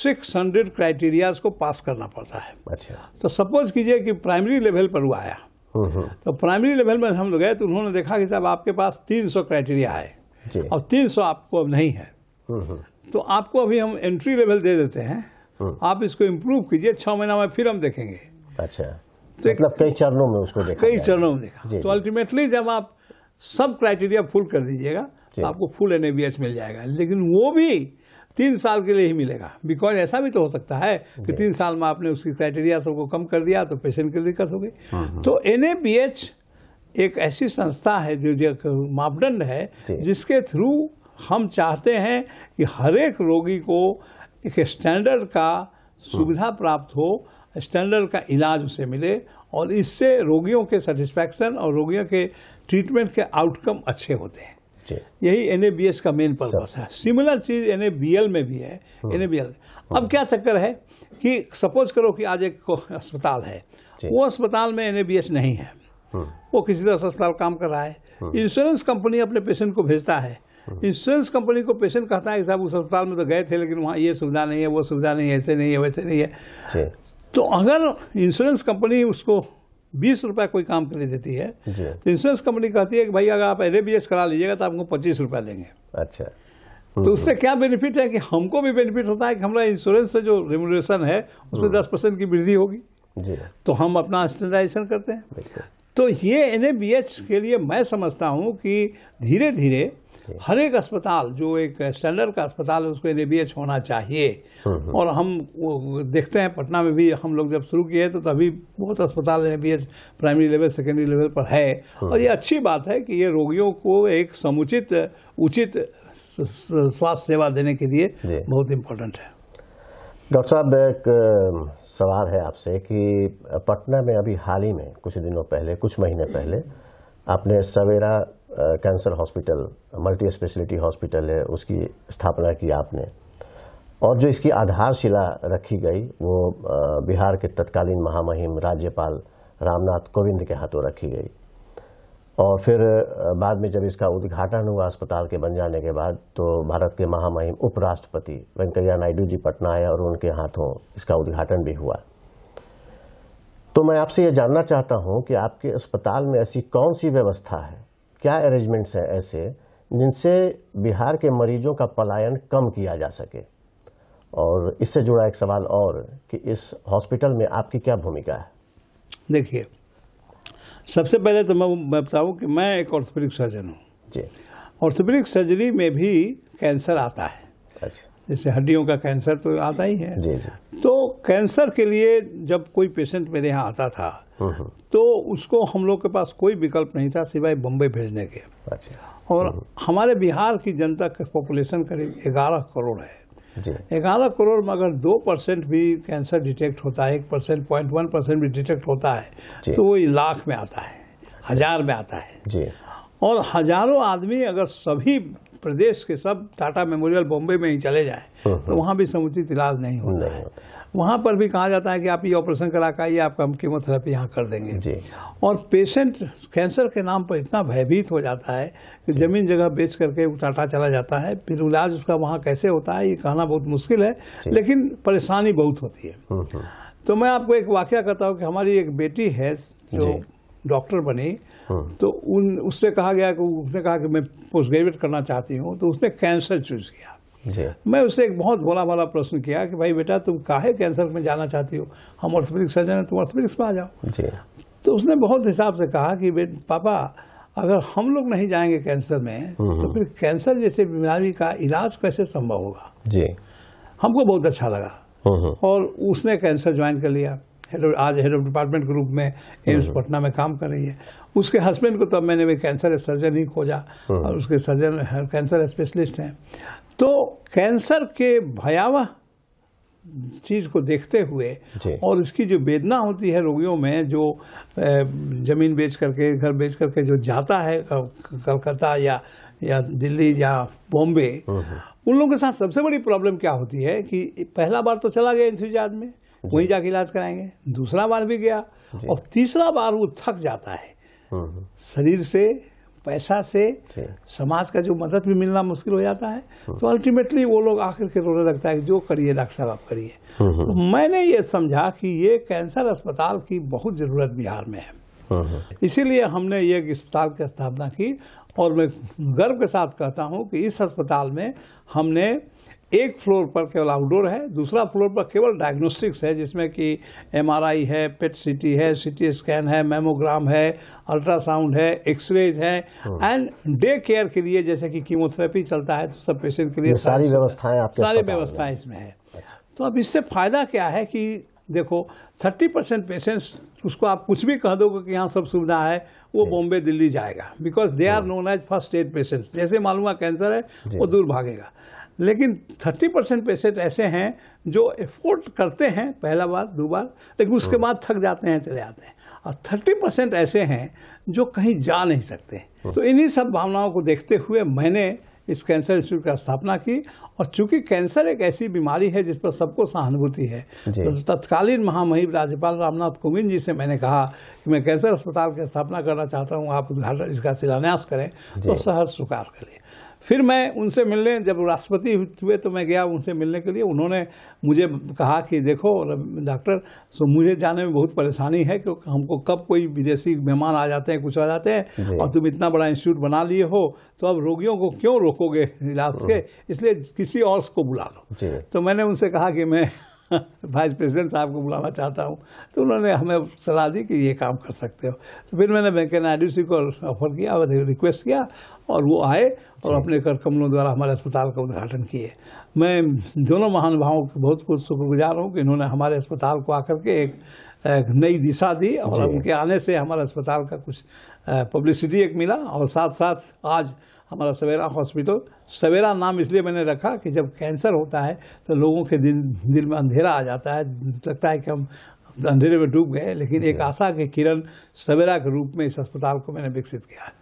सिक्स हंड्रेड क्राइटेरियाज को पास करना पड़ता है अच्छा तो सपोज कीजिए कि प्राइमरी लेवल पर वो आया हम्म, हम्म। तो प्राइमरी लेवल में हम लोग गए तो उन्होंने देखा कि साहब आपके पास सौ क्राइटेरिया है अब तीन सौ आपको अब नहीं है हम्म, हम्म। तो आपको अभी हम एंट्री लेवल दे देते हैं हम्म। आप इसको इम्प्रूव कीजिए छः महीना में फिर हम देखेंगे अच्छा तो मतलब कई चरणों में उसको देखा कई चरणों में देखा तो अल्टीमेटली जब आप सब क्राइटेरिया फुल कर दीजिएगा तो आपको फुल एन मिल जाएगा लेकिन वो भी तीन साल के लिए ही मिलेगा बिकॉज ऐसा भी तो हो सकता है कि तीन साल में आपने उसकी क्राइटेरिया सबको कम कर दिया तो पेशेंट के लिए दिक्कत हो गई तो एन एक ऐसी संस्था है जो मापदंड है जिसके थ्रू हम चाहते हैं कि हर एक रोगी को एक स्टैंडर्ड का सुविधा प्राप्त हो स्टैंडर्ड का इलाज उसे मिले और इससे रोगियों के सेटिस्फैक्शन और रोगियों के ट्रीटमेंट के आउटकम अच्छे होते हैं यही एन का मेन पर्पस है सिमिलर चीज़ एन में भी है एन हम्म। अब हम्म। क्या चक्कर है कि सपोज करो कि आज एक अस्पताल है वो अस्पताल में एन नहीं है वो किसी तरह अस्पताल काम कर रहा है इंश्योरेंस कंपनी अपने पेशेंट को भेजता है इंश्योरेंस कंपनी को पेशेंट कहता है कि साहब उस अस्पताल में तो गए थे लेकिन वहाँ ये सुविधा नहीं है वो सुविधा नहीं है ऐसे नहीं है वैसे नहीं है तो अगर इंश्योरेंस कंपनी उसको बीस रुपये कोई काम कर देती है तो इंश्योरेंस कंपनी कहती है कि भाई अगर आप एन करा लीजिएगा तो आपको पच्चीस रुपये देंगे अच्छा तो उससे क्या बेनिफिट है कि हमको भी बेनिफिट होता है कि हमारा इंश्योरेंस से जो रेमुलेशन है उसमें हम्म। दस परसेंट की वृद्धि होगी तो हम अपना स्टैंडाइजेशन करते हैं तो ये एन के लिए मैं समझता हूँ कि धीरे धीरे हर एक अस्पताल जो एक स्टैंडर्ड का अस्पताल है उसको एन होना चाहिए हम्म, हम्म। और हम देखते हैं पटना में भी हम लोग जब शुरू किए तो तभी बहुत अस्पताल N primary level secondary level पर है हम्म। और ये अच्छी बात है कि ये रोगियों को एक समुचित उचित स्वास्थ्य सेवा देने के लिए बहुत इम्पोर्टेंट है डॉक्टर साहब एक सवाल है आपसे कि पटना में अभी हाल ही में कुछ दिनों पहले कुछ महीने पहले आपने Savera cancer hospital multi speciality hospital है उसकी स्थापना की आपने और जो इसकी आधारशिला रखी गई वो बिहार के तत्कालीन महामहिम राज्यपाल रामनाथ कोविंद के हाथों रखी गई और फिर बाद में जब इसका उद्घाटन हुआ अस्पताल के बन जाने के बाद तो भारत के महामहिम उपराष्ट्रपति वेंकैया नायडू जी पटना आए और उनके हाथों इसका उद्घाटन भी हुआ तो मैं आपसे ये जानना चाहता हूँ कि आपके अस्पताल में ऐसी कौन सी व्यवस्था है क्या अरेंजमेंट्स हैं ऐसे जिनसे बिहार के मरीजों का पलायन कम किया जा सके और इससे जुड़ा एक सवाल और कि इस हॉस्पिटल में आपकी क्या भूमिका है देखिए सबसे पहले तो मैं मैं बताऊँ कि मैं एक ऑर्थोपेडिक सर्जन हूँ जी ऑर्थोपेडिक सर्जरी में भी कैंसर आता है अच्छा जैसे हड्डियों का कैंसर तो आता ही है जी जी। तो कैंसर के लिए जब कोई पेशेंट मेरे यहाँ आता था हम्म, हम्म। तो उसको हम लोग के पास कोई विकल्प नहीं था सिवाय बम्बई भेजने के अच्छा। और हम्म, हमारे बिहार की जनता का पॉपुलेशन करीब ग्यारह करोड़ है ग्यारह करोड़ में अगर दो परसेंट भी कैंसर डिटेक्ट होता है एक परसेंट पॉइंट वन परसेंट भी डिटेक्ट होता है तो वो लाख में आता है हजार में आता है जी और हजारों आदमी अगर सभी प्रदेश के सब टाटा मेमोरियल बॉम्बे में ही चले जाए हम्म, तो हम्म। वहाँ भी समुचित इलाज नहीं होता है वहाँ पर भी कहा जाता है कि आप ये ऑपरेशन करा कर आइए आपका हम कीमोथेरेपी यहाँ कर देंगे जी और पेशेंट कैंसर के नाम पर इतना भयभीत हो जाता है कि ज़मीन जगह बेच करके टाटा चला जाता है फिर इलाज उसका वहाँ कैसे होता है ये कहना बहुत मुश्किल है लेकिन परेशानी बहुत होती है हम्म, हम्म। तो मैं आपको एक वाक्य कहता हूँ कि हमारी एक बेटी है जो डॉक्टर बनी हम्म। तो उन उससे कहा गया कि उसने कहा कि मैं पोस्ट ग्रेजुएट करना चाहती हूँ तो उसने कैंसर चूज़ किया मैं उससे एक बहुत भोला भाला प्रश्न किया कि भाई बेटा तुम काहे कैंसर में जाना चाहती हो हम ऑर्थोपेडिक सर्जन है तुम ऑर्थोपेडिक्स में आ जाओ तो उसने बहुत हिसाब से कहा कि पापा अगर हम लोग नहीं जाएंगे कैंसर में हम्म। तो फिर कैंसर जैसे बीमारी का इलाज कैसे संभव होगा जी हमको बहुत अच्छा लगा हम्म, हम्म। और उसने कैंसर ज्वाइन कर लिया हेड आज हेड ऑफ डिपार्टमेंट के रूप में एम्स पटना में काम कर रही है उसके हस्बैंड को तब मैंने भी कैंसर सर्जन ही खोजा और उसके सर्जन कैंसर स्पेशलिस्ट हैं तो कैंसर के भयावह चीज़ को देखते हुए और इसकी जो वेदना होती है रोगियों में जो ज़मीन बेच करके घर बेच करके जो जाता है कलकत्ता या या दिल्ली या बॉम्बे हम्म। उन लोगों के साथ सबसे बड़ी प्रॉब्लम क्या होती है कि पहला बार तो चला गया इंतजाज में वहीं जाके इलाज कराएंगे दूसरा बार भी गया और तीसरा बार वो थक जाता है हम्म। शरीर से पैसा से समाज का जो मदद भी मिलना मुश्किल हो जाता है तो अल्टीमेटली हम्म। वो लोग आखिर के रोने लगता है कि जो करिए डॉक्टर साहब आप करिए हम्म, हम्म। तो मैंने ये समझा कि ये कैंसर अस्पताल की बहुत ज़रूरत बिहार में है इसीलिए हमने ये एक अस्पताल की स्थापना की और मैं गर्व के साथ कहता हूँ कि इस अस्पताल में हमने एक फ्लोर पर केवल आउटडोर है दूसरा फ्लोर पर केवल डायग्नोस्टिक्स है जिसमें कि एमआरआई है पेट सीटी e है सीटी स्कैन है मेमोग्राम है अल्ट्रासाउंड है एक्सरेज है एंड डे केयर के लिए जैसे कि कीमोथेरेपी चलता है तो सब पेशेंट के लिए सारी व्यवस्थाएं आपके सारी व्यवस्थाएं इसमें है अच्छा। तो अब इससे फ़ायदा क्या है कि देखो थर्टी परसेंट पेशेंट्स उसको आप कुछ भी कह दोगे कि यहाँ सब सुविधा है वो बॉम्बे दिल्ली जाएगा because they are known as first aid patients जैसे मालूम कैंसर है वो दूर भागेगा लेकिन 30 परसेंट पेशेंट ऐसे हैं जो एफोर्ड करते हैं पहला बार दो बार लेकिन उसके हाँ। बाद थक जाते हैं चले जाते हैं और 30 परसेंट ऐसे हैं जो कहीं जा नहीं सकते हाँ। तो इन्हीं सब भावनाओं को देखते हुए मैंने इस कैंसर इंस्टीट्यूट का स्थापना की और चूंकि कैंसर एक ऐसी बीमारी है जिस पर सबको सहानुभूति है तो तत्कालीन महामहिम राज्यपाल रामनाथ कोविंद जी से मैंने कहा कि मैं कैंसर अस्पताल की स्थापना करना चाहता हूँ आप उद्घाटन इसका शिलान्यास करें तो सहर स्वीकार करें फिर मैं उनसे मिलने जब राष्ट्रपति हुए तो मैं गया उनसे मिलने के लिए उन्होंने मुझे कहा कि देखो डॉक्टर सो मुझे जाने में बहुत परेशानी है क्योंकि हमको कब कोई विदेशी मेहमान आ जाते हैं कुछ आ जाते हैं और तुम इतना बड़ा इंस्टीट्यूट बना लिए हो तो अब रोगियों को क्यों रोकोगे इलाज के हम्म। इसलिए किसी और को बुला लो तो मैंने उनसे कहा कि मैं वाइस प्रेसिडेंट साहब को बुलाना चाहता हूँ तो उन्होंने हमें सलाह दी कि ये काम कर सकते हो तो फिर मैंने वेंकैया नायडू जी को ऑफर किया और रिक्वेस्ट किया और वो आए और अपने कर कमलों द्वारा हमारे अस्पताल का उद्घाटन किए मैं दोनों महानुभावों के बहुत बहुत शुक्रगुजार हूँ कि इन्होंने हमारे अस्पताल को आकर के एक नई दिशा दी और उनके आने से हमारे अस्पताल का कुछ पब्लिसिटी एक मिला और साथ साथ आज हमारा सवेरा हॉस्पिटल सवेरा नाम इसलिए मैंने रखा कि जब कैंसर होता है तो लोगों के दिल दिल में अंधेरा आ जाता है लगता है कि हम अंधेरे में डूब गए लेकिन एक आशा की किरण सवेरा के रूप में इस अस्पताल को मैंने विकसित किया है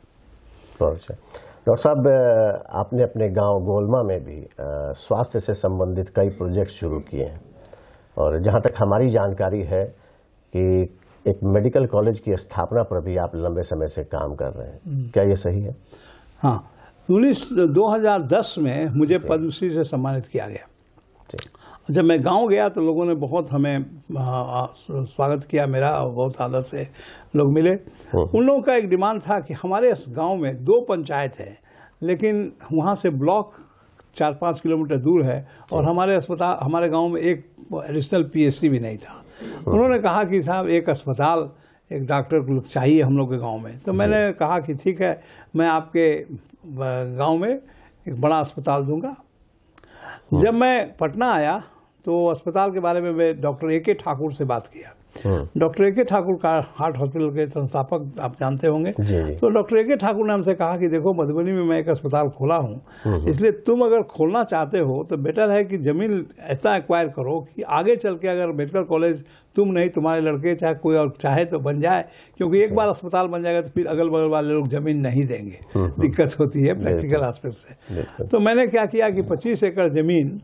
बहुत अच्छा डॉक्टर साहब आपने अपने गांव गोलमा में भी स्वास्थ्य से संबंधित कई प्रोजेक्ट शुरू किए हैं और जहां तक हमारी जानकारी है कि एक मेडिकल कॉलेज की स्थापना पर भी आप लंबे समय से काम कर रहे हैं हम्म। क्या ये सही है हाँ उन्नीस दस में मुझे पद्मश्री से सम्मानित किया गया जब मैं गांव गया तो लोगों ने बहुत हमें स्वागत किया मेरा बहुत आदर से लोग मिले हम्म। उन लोगों का एक डिमांड था कि हमारे गांव में दो पंचायत है लेकिन वहां से ब्लॉक चार पाँच किलोमीटर दूर है और हमारे अस्पताल हमारे गांव में एक एडिशनल पीएससी भी नहीं था हम्म। उन्होंने कहा कि साहब एक अस्पताल एक डॉक्टर को चाहिए हम लोग के गांव में तो मैंने कहा कि ठीक है मैं आपके गांव में एक बड़ा अस्पताल दूंगा हाँ। जब मैं पटना आया तो अस्पताल के बारे में मैं डॉक्टर ए के ठाकुर से बात किया हम्म। डॉक्टर ए के ठाकुर का हार्ट हॉस्पिटल के संस्थापक आप जानते होंगे तो डॉक्टर ए के ठाकुर ने हमसे कहा कि देखो मधुबनी में मैं एक अस्पताल खोला हूँ हम्म। इसलिए तुम अगर खोलना चाहते हो तो बेटर है कि जमीन इतना एक्वायर करो कि आगे चल के अगर मेडिकल कॉलेज तुम नहीं तुम्हारे लड़के चाहे कोई और चाहे तो बन जाए क्योंकि एक अच्छा। बार अस्पताल बन जाएगा तो फिर अगल बगल वाले लोग जमीन नहीं देंगे हम्म, दिक्कत होती है प्रैक्टिकल एस्पेक्ट से तो मैंने क्या किया कि पच्चीस एकड़ जमीन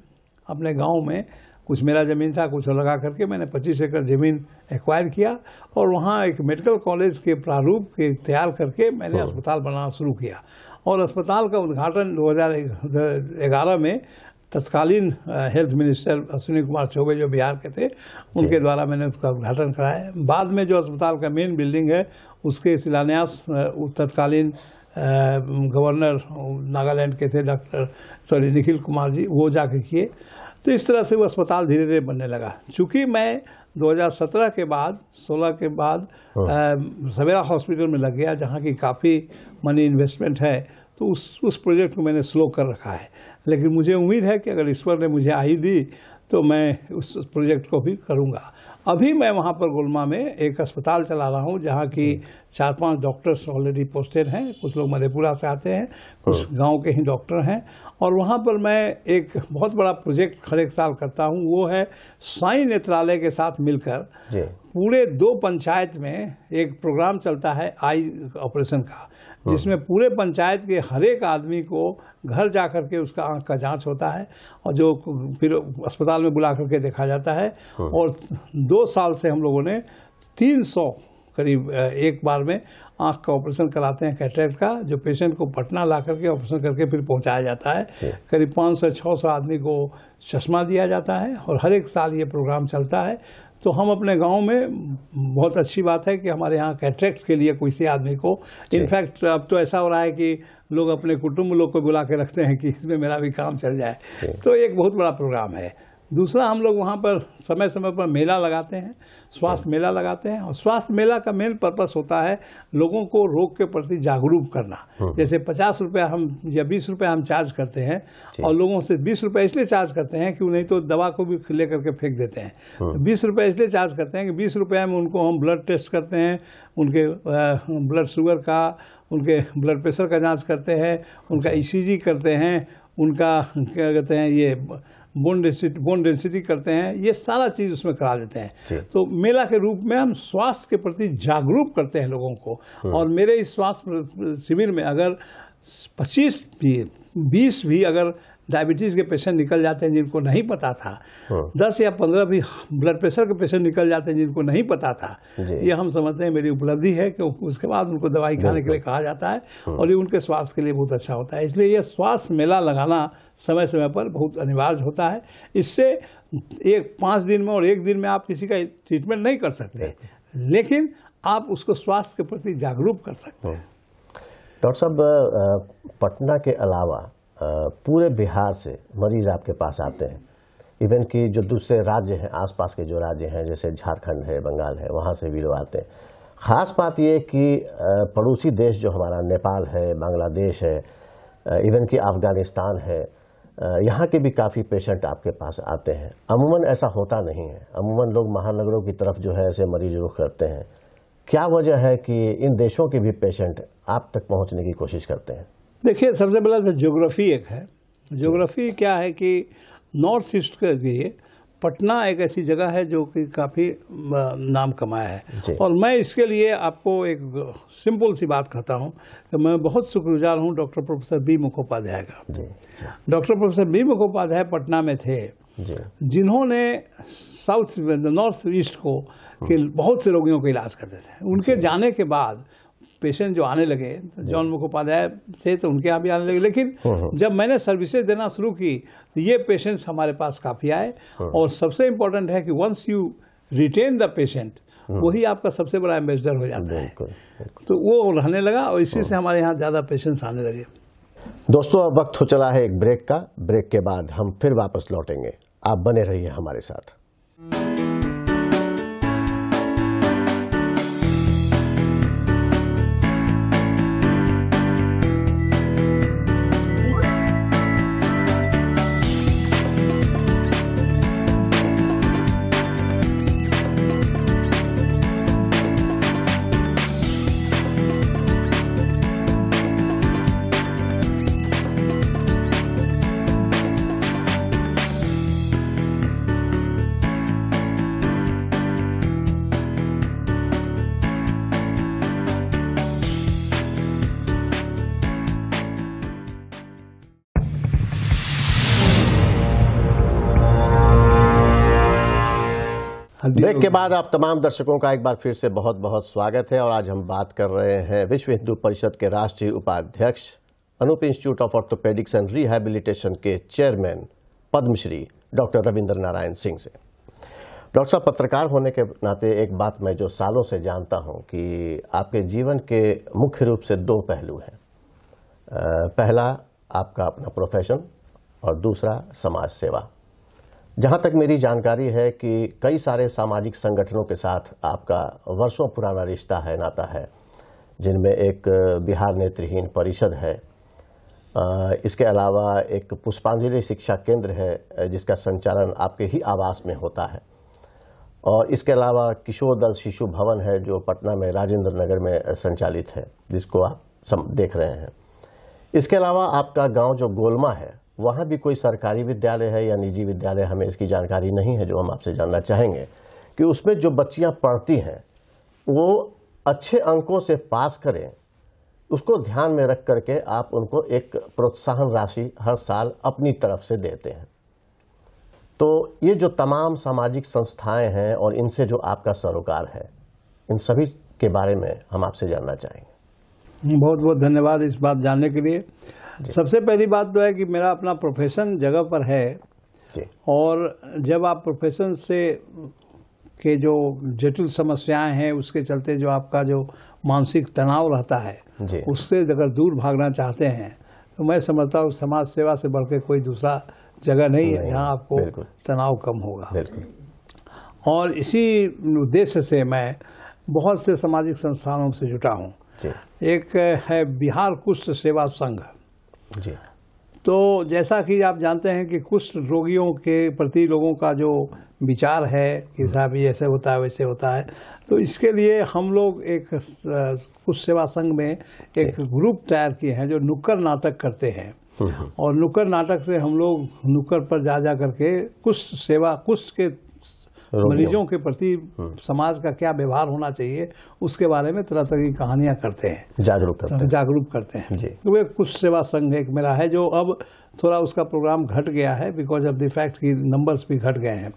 अपने गाँव में कुछ मेरा ज़मीन था कुछ लगा करके मैंने 25 एकड़ ज़मीन एक्वायर किया और वहाँ एक मेडिकल कॉलेज के प्रारूप के तैयार करके मैंने हाँ। अस्पताल बनाना शुरू किया और अस्पताल का उद्घाटन दो में तत्कालीन हेल्थ मिनिस्टर अश्विनी कुमार चौबे जो बिहार के थे उनके द्वारा मैंने उसका उद्घाटन कराया बाद में जो अस्पताल का मेन बिल्डिंग है उसके शिलान्यास तत्कालीन गवर्नर नागालैंड के थे डॉक्टर सॉरी निखिल कुमार जी वो जाके किए तो इस तरह से वो अस्पताल धीरे धीरे बनने लगा चूँकि मैं 2017 के बाद 16 के बाद हाँ। सवेरा हॉस्पिटल में लग गया जहाँ की काफ़ी मनी इन्वेस्टमेंट है तो उस उस प्रोजेक्ट को मैंने स्लो कर रखा है लेकिन मुझे उम्मीद है कि अगर ईश्वर ने मुझे आई दी तो मैं उस प्रोजेक्ट को भी करूँगा अभी मैं वहाँ पर गुलमा में एक अस्पताल चला रहा हूँ जहाँ की चार पांच डॉक्टर्स ऑलरेडी पोस्टेड हैं कुछ लोग मधेपुरा से आते हैं कुछ हाँ। गांव के ही डॉक्टर हैं और वहाँ पर मैं एक बहुत बड़ा प्रोजेक्ट हर एक साल करता हूँ वो है साई नेत्रालय के साथ मिलकर पूरे दो पंचायत में एक प्रोग्राम चलता है आई ऑपरेशन का हाँ। जिसमें पूरे पंचायत के हर एक आदमी को घर जा कर के उसका आँख का जांच होता है और जो फिर अस्पताल में बुला करके देखा जाता है हाँ। और दो साल से हम लोगों ने तीन सौ करीब एक बार में आँख का ऑपरेशन कराते हैं कैटरेक्ट का जो पेशेंट को पटना ला करके ऑपरेशन करके फिर पहुँचाया जाता है हाँ। करीब पाँच से छः सौ आदमी को चश्मा दिया जाता है और हर एक साल ये प्रोग्राम चलता है तो हम अपने गांव में बहुत अच्छी बात है कि हमारे यहाँ कैट्रैक्ट के लिए किसी आदमी को इनफैक्ट अब तो ऐसा हो रहा है कि लोग अपने कुटुंब लोग को बुला के रखते हैं कि इसमें मेरा भी काम चल जाए तो एक बहुत बड़ा प्रोग्राम है दूसरा हम लोग वहाँ पर समय समय पर मेला लगाते हैं स्वास्थ्य अच्छा। मेला लगाते हैं और स्वास्थ्य मेला का मेन पर्पस होता है लोगों को रोग के प्रति जागरूक करना हम्म, हम्म। जैसे पचास रुपया हम या बीस रुपया हम चार्ज करते हैं और लोगों से बीस रुपया इसलिए चार्ज करते हैं कि नहीं तो दवा को भी ले करके फेंक देते हैं हम्म। बीस रुपया इसलिए चार्ज करते हैं कि बीस रुपये में उनको हम ब्लड टेस्ट करते हैं उनके ब्लड शुगर का उनके ब्लड प्रेशर का जाँच करते हैं उनका ई अच्छा। e करते हैं उनका क्या कहते हैं ये बोन डेंसिटी बोन डेंसिटी करते हैं ये सारा चीज़ उसमें करा देते हैं तो मेला के रूप में हम स्वास्थ्य के प्रति जागरूक करते हैं लोगों को हाँ। और मेरे इस स्वास्थ्य शिविर में अगर पच्चीस भी बीस भी अगर डायबिटीज़ के पेशेंट निकल जाते हैं जिनको नहीं पता था हाँ। दस या पंद्रह भी ब्लड प्रेशर के पेशेंट निकल जाते हैं जिनको नहीं पता था ये हम समझते हैं मेरी उपलब्धि है कि उसके बाद उनको दवाई खाने के लिए कहा जाता है हाँ। और ये उनके स्वास्थ्य के लिए बहुत अच्छा होता है इसलिए यह स्वास्थ्य मेला लगाना समय समय पर बहुत अनिवार्य होता है इससे एक पाँच दिन में और एक दिन में आप किसी का ट्रीटमेंट नहीं कर सकते लेकिन आप उसको स्वास्थ्य के प्रति जागरूक कर सकते हैं हाँ। डॉक्टर साहब पटना के अलावा पूरे बिहार से मरीज आपके पास आते हैं इवन कि जो दूसरे राज्य हैं आसपास के जो राज्य हैं जैसे झारखंड है बंगाल है वहाँ से भी लोग आते हैं ख़ास बात ये कि पड़ोसी देश जो हमारा नेपाल है बांग्लादेश है इवन कि अफ़गानिस्तान है यहाँ के भी काफ़ी पेशेंट आपके पास आते हैं अमूमन ऐसा होता नहीं है अमूमन लोग महानगरों की तरफ जो है ऐसे मरीज रुख करते हैं क्या वजह है कि इन देशों के भी पेशेंट आप तक पहुँचने की कोशिश करते हैं देखिए सबसे पहला तो जोग्राफ़ी एक है जोग्राफ़ी क्या है कि नॉर्थ ईस्ट के लिए पटना एक ऐसी जगह है जो कि काफ़ी नाम कमाया है और मैं इसके लिए आपको एक सिंपल सी बात कहता हूँ कि मैं बहुत शुक्रगुजार हूँ डॉक्टर प्रोफेसर बी मुखोपाध्याय का doctor professor B Mukhopadhyay Patna में थे जिन्होंने साउथ नॉर्थ ईस्ट को के हम्म। बहुत से रोगियों का इलाज करते थे उनके जाने के बाद पेशेंट जो आने लगे तो जॉन हम्म। मुखोपाध्याय थे तो उनके यहाँ भी आने लगे लेकिन हम्म, हम्म। जब मैंने सर्विसेज देना शुरू की तो ये पेशेंट्स हमारे पास काफ़ी आए और सबसे इम्पोर्टेंट है कि once you retain the patient वही आपका सबसे बड़ा एम्बेसडर हो जाता है तो वो रहने लगा और इसी से हमारे यहाँ ज़्यादा पेशेंट्स आने लगे दोस्तों अब वक्त हो चला है एक ब्रेक का ब्रेक के बाद हम फिर वापस लौटेंगे आप बने रहिए हमारे साथ ब्रेक के बाद हम्म। आप तमाम दर्शकों का एक बार फिर से बहुत बहुत स्वागत है और आज हम बात कर रहे हैं विश्व हिंदू परिषद के राष्ट्रीय उपाध्यक्ष Anoop institute of orthopaedics and rehabilitation के चेयरमैन पद्मश्री डॉक्टर रविंद्र नारायण सिंह से डॉक्टर साहब पत्रकार होने के नाते एक बात मैं जो सालों से जानता हूँ कि आपके जीवन के मुख्य रूप से दो पहलू हैं पहला आपका अपना प्रोफेशन और दूसरा समाज सेवा जहां तक मेरी जानकारी है कि कई सारे सामाजिक संगठनों के साथ आपका वर्षों पुराना रिश्ता है नाता है जिनमें एक बिहार नेत्रहीन परिषद है इसके अलावा एक पुष्पांजलि शिक्षा केंद्र है जिसका संचालन आपके ही आवास में होता है और इसके अलावा किशोर दल शिशु भवन है जो पटना में राजेंद्र नगर में संचालित है जिसको आप देख रहे हैं इसके अलावा आपका गांव जो गोलमा है वहाँ भी कोई सरकारी विद्यालय है या निजी विद्यालय हमें इसकी जानकारी नहीं है जो हम आपसे जानना चाहेंगे कि उसमें जो बच्चियाँ पढ़ती हैं वो अच्छे अंकों से पास करें उसको ध्यान में रख करके आप उनको एक प्रोत्साहन राशि हर साल अपनी तरफ से देते हैं तो ये जो तमाम सामाजिक संस्थाएं हैं और इनसे जो आपका सरोकार है इन सभी के बारे में हम आपसे जानना चाहेंगे बहुत बहुत धन्यवाद इस बात जानने के लिए सबसे पहली बात तो है कि मेरा अपना प्रोफेशन जगह पर है और जब आप प्रोफेशन से के जो जटिल समस्याएं हैं उसके चलते जो आपका जो मानसिक तनाव रहता है उससे अगर दूर भागना चाहते हैं तो मैं समझता हूँ समाज सेवा से बढ़ के कोई दूसरा जगह नहीं, है जहाँ आपको तनाव कम होगा और इसी उद्देश्य से मैं बहुत से सामाजिक संस्थानों से जुटा हूँ एक है बिहार कुष्ठ सेवा संघ जी तो जैसा कि आप जानते हैं कि कुष्ठ रोगियों के प्रति लोगों का जो विचार है कि हम्म। साहब ये ऐसे होता है वैसे होता है तो इसके लिए हम लोग एक कुछ सेवा संघ में एक ग्रुप तैयार किए हैं जो नुक्कड़ नाटक करते हैं हम्म, हम्म। और नुक्कड़ नाटक से हम लोग नुक्कड़ पर जा जा करके कुछ सेवा कुछ के मरीजों के प्रति हाँ। समाज का क्या व्यवहार होना चाहिए उसके बारे में तरह तरह की कहानियां करते हैं जागरूक करते हैं जागरूक करते हैं जी तो वे कुछ सेवा संघ एक मेरा है जो अब थोड़ा उसका प्रोग्राम घट गया है because of the fact numbers भी घट गए हैं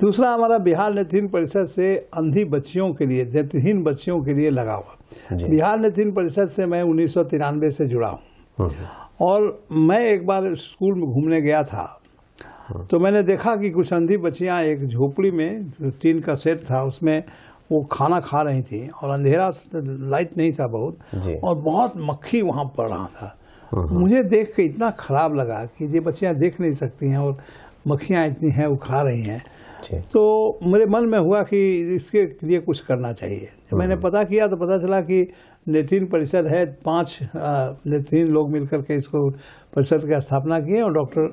दूसरा हमारा बिहार नेत्रहीन परिषद से अंधी बच्चियों के लिए नेत्रहीन बच्चियों के लिए लगा हुआ बिहार नेत्रहीन परिषद से मैं उन्नीस से जुड़ा हूँ हाँ। और मैं एक बार स्कूल में घूमने गया था हाँ। तो मैंने देखा कि कुछ अंधी बच्चियाँ एक झोपड़ी में टीन का सेट था उसमें वो खाना खा रही थी और अंधेरा लाइट नहीं था बहुत और बहुत मक्खी वहाँ पड़ रहा था हाँ, हाँ। मुझे देख के इतना ख़राब लगा कि ये बच्चियाँ देख नहीं सकती हैं और मक्खियाँ इतनी हैं वो खा रही हैं तो मेरे मन में हुआ कि इसके लिए कुछ करना चाहिए मैंने पता किया तो पता चला कि नेत्रीन परिषद है पांच नेत्रीन लोग मिलकर के इसको परिषद की स्थापना किए और doctor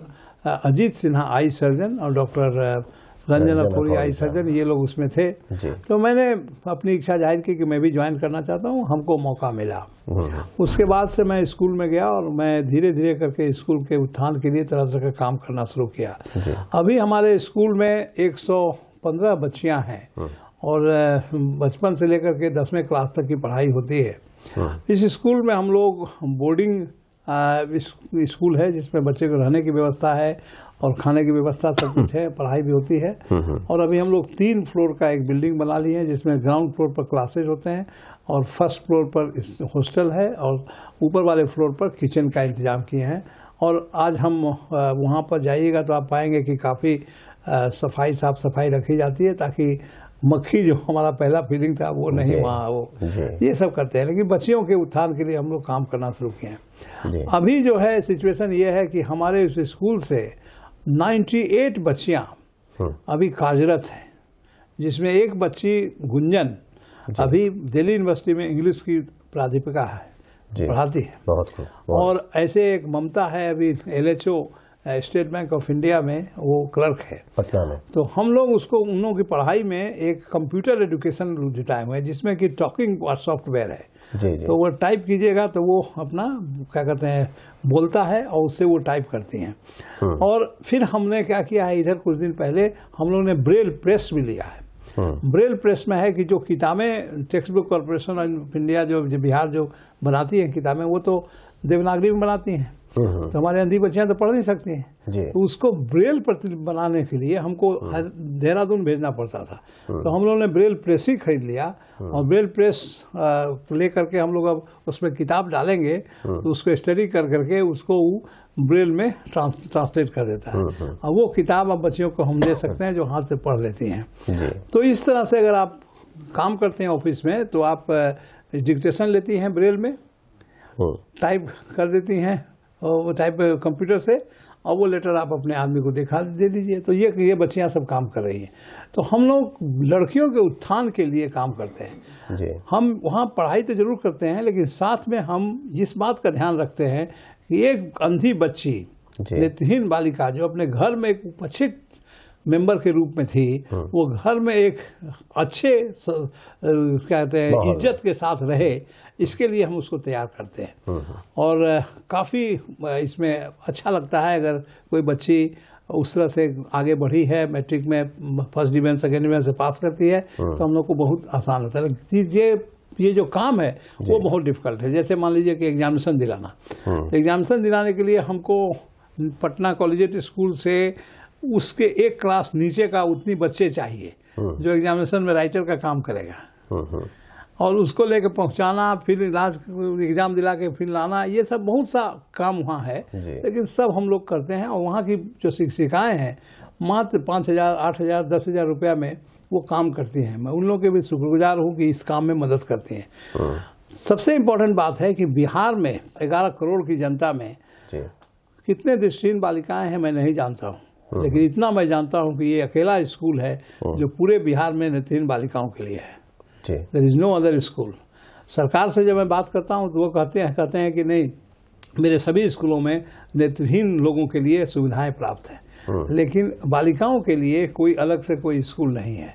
Ajit Sinha eye surgeon और डॉक्टर रंजना पुरी आई हाँ। सर्जन ये लोग उसमें थे तो मैंने अपनी इच्छा जाहिर की कि मैं भी ज्वाइन करना चाहता हूँ हमको मौका मिला हम्म। उसके बाद से मैं स्कूल में गया और मैं धीरे धीरे करके स्कूल के उत्थान के लिए तरह तरह का काम करना शुरू किया अभी हमारे स्कूल में 115 बच्चियां हैं हम्म। और बचपन से लेकर के दसवें क्लास तक की पढ़ाई होती है हम्म। इस स्कूल में हम लोग बोर्डिंग स्कूल है जिसमें बच्चे को रहने की व्यवस्था है और खाने की व्यवस्था सब कुछ है पढ़ाई भी होती है हम्म, हम्म। और अभी हम लोग तीन फ्लोर का एक बिल्डिंग बना ली है जिसमें ग्राउंड फ्लोर पर क्लासेज होते हैं और फर्स्ट फ्लोर पर हॉस्टल है और ऊपर वाले फ्लोर पर किचन का इंतजाम किए हैं और आज हम वहाँ पर जाइएगा तो आप पाएंगे कि काफ़ी सफाई साफ सफाई रखी जाती है ताकि मक्खी जो हमारा पहला फीलिंग था वो नहीं वहाँ वो ये सब करते हैं लेकिन बच्चियों के उत्थान के लिए हम लोग काम करना शुरू किए हैं अभी जो है सिचुएशन ये है कि हमारे उस स्कूल से 98 बच्चियाँ हम्म। अभी कार्यरत हैं जिसमें एक बच्ची गुंजन अभी दिल्ली यूनिवर्सिटी में इंग्लिश की प्राध्यापिका है पढ़ाती है बहुत, बहुत और ऐसे एक ममता है अभी एल स्टेट बैंक ऑफ इंडिया में वो क्लर्क है पटना में तो हम लोग उसको उन लोगों की पढ़ाई में एक कंप्यूटर एजुकेशन जुटाए हुए हैं जिसमें कि टॉकिंग सॉफ्टवेयर है जी जी। तो वो टाइप कीजिएगा तो वो अपना क्या कहते हैं बोलता है और उससे वो टाइप करती हैं हम्म। और फिर हमने क्या किया है इधर कुछ दिन पहले हम लोग ने ब्रेल प्रेस भी लिया है ब्रेल हम्म। प्रेस में है कि जो किताबें Text Book Corporation of India जो बिहार जो बनाती हैं किताबें वो तो देवनागरी में बनाती हैं हम्म। तो हमारे अंधी बच्चियां तो पढ़ नहीं सकती हैं तो उसको ब्रेल प्रति बनाने के लिए हमको हम्म। देहरादून भेजना पड़ता था हम्म। तो हम लोगों ने ब्रेल प्रेस ही खरीद लिया और ब्रेल प्रेस ले करके हम लोग अब उसमें किताब डालेंगे तो उसको स्टडी कर करके उसको ब्रेल में ट्रांसलेट कर देता है और वो किताब अब बच्चियों को हम दे सकते हैं जो हाथ से पढ़ लेती हैं तो इस तरह से अगर आप काम करते हैं ऑफिस में तो आप डिक्टेशन लेती हैं ब्रेल में टाइप कर देती हैं वो टाइप कंप्यूटर से और वो लेटर आप अपने आदमी को दिखा दे दीजिए तो ये ये बच्चियाँ सब काम कर रही हैं तो हम लोग लड़कियों के उत्थान के लिए काम करते हैं जी। हम वहाँ पढ़ाई तो जरूर करते हैं लेकिन साथ में हम इस बात का ध्यान रखते हैं कि एक अंधी बच्ची नेत्रहीन बालिका जो अपने घर में एक उपेक्षित मेंबर के रूप में थी हाँ। वो घर में एक अच्छे कहते हैं इज्जत के साथ रहे इसके लिए हम उसको तैयार करते हैं हाँ, हाँ। और काफ़ी इसमें अच्छा लगता है अगर कोई बच्ची उस तरह से आगे बढ़ी है मैट्रिक में फर्स्ट डिवीजन सेकेंड डिवीजन से पास करती है तो हम लोग को बहुत आसान होता है ये ये जो काम है वो बहुत डिफिकल्ट है जैसे मान लीजिए कि एग्जामिनेशन दिलाना एग्जामिनेशन तो दिलाने के लिए हमको पटना कॉलेजेट स्कूल से उसके एक क्लास नीचे का उतनी बच्चे चाहिए हम्म। जो एग्जामिनेशन में राइटर का काम करेगा हम्म, हम्म। और उसको लेकर पहुंचाना फिर इलाज एग्ज़ाम दिला के फिर लाना ये सब बहुत सा काम वहाँ है लेकिन सब हम लोग करते हैं और वहाँ की जो शिक्षिकाएँ हैं मात्र पाँच हज़ार आठ हज़ार दस हज़ार रुपया में वो काम करती हैं मैं उन लोगों के भी शुक्रगुजार हूँ कि इस काम में मदद करती हैं सबसे इम्पोर्टेंट बात है कि बिहार में ग्यारह करोड़ की जनता में कितने दृष्टिहीन बालिकाएँ हैं मैं नहीं जानता हूँ हम्म। लेकिन इतना मैं जानता हूँ कि ये अकेला स्कूल है हम्म। जो पूरे बिहार में नेत्रहीन बालिकाओं के लिए है there is no other school सरकार से जब मैं बात करता हूँ तो वो कहते हैं कहते हैं कि नहीं मेरे सभी स्कूलों में नेत्रहीन लोगों के लिए सुविधाएं प्राप्त हैं हम्म। लेकिन बालिकाओं के लिए कोई अलग से कोई स्कूल नहीं है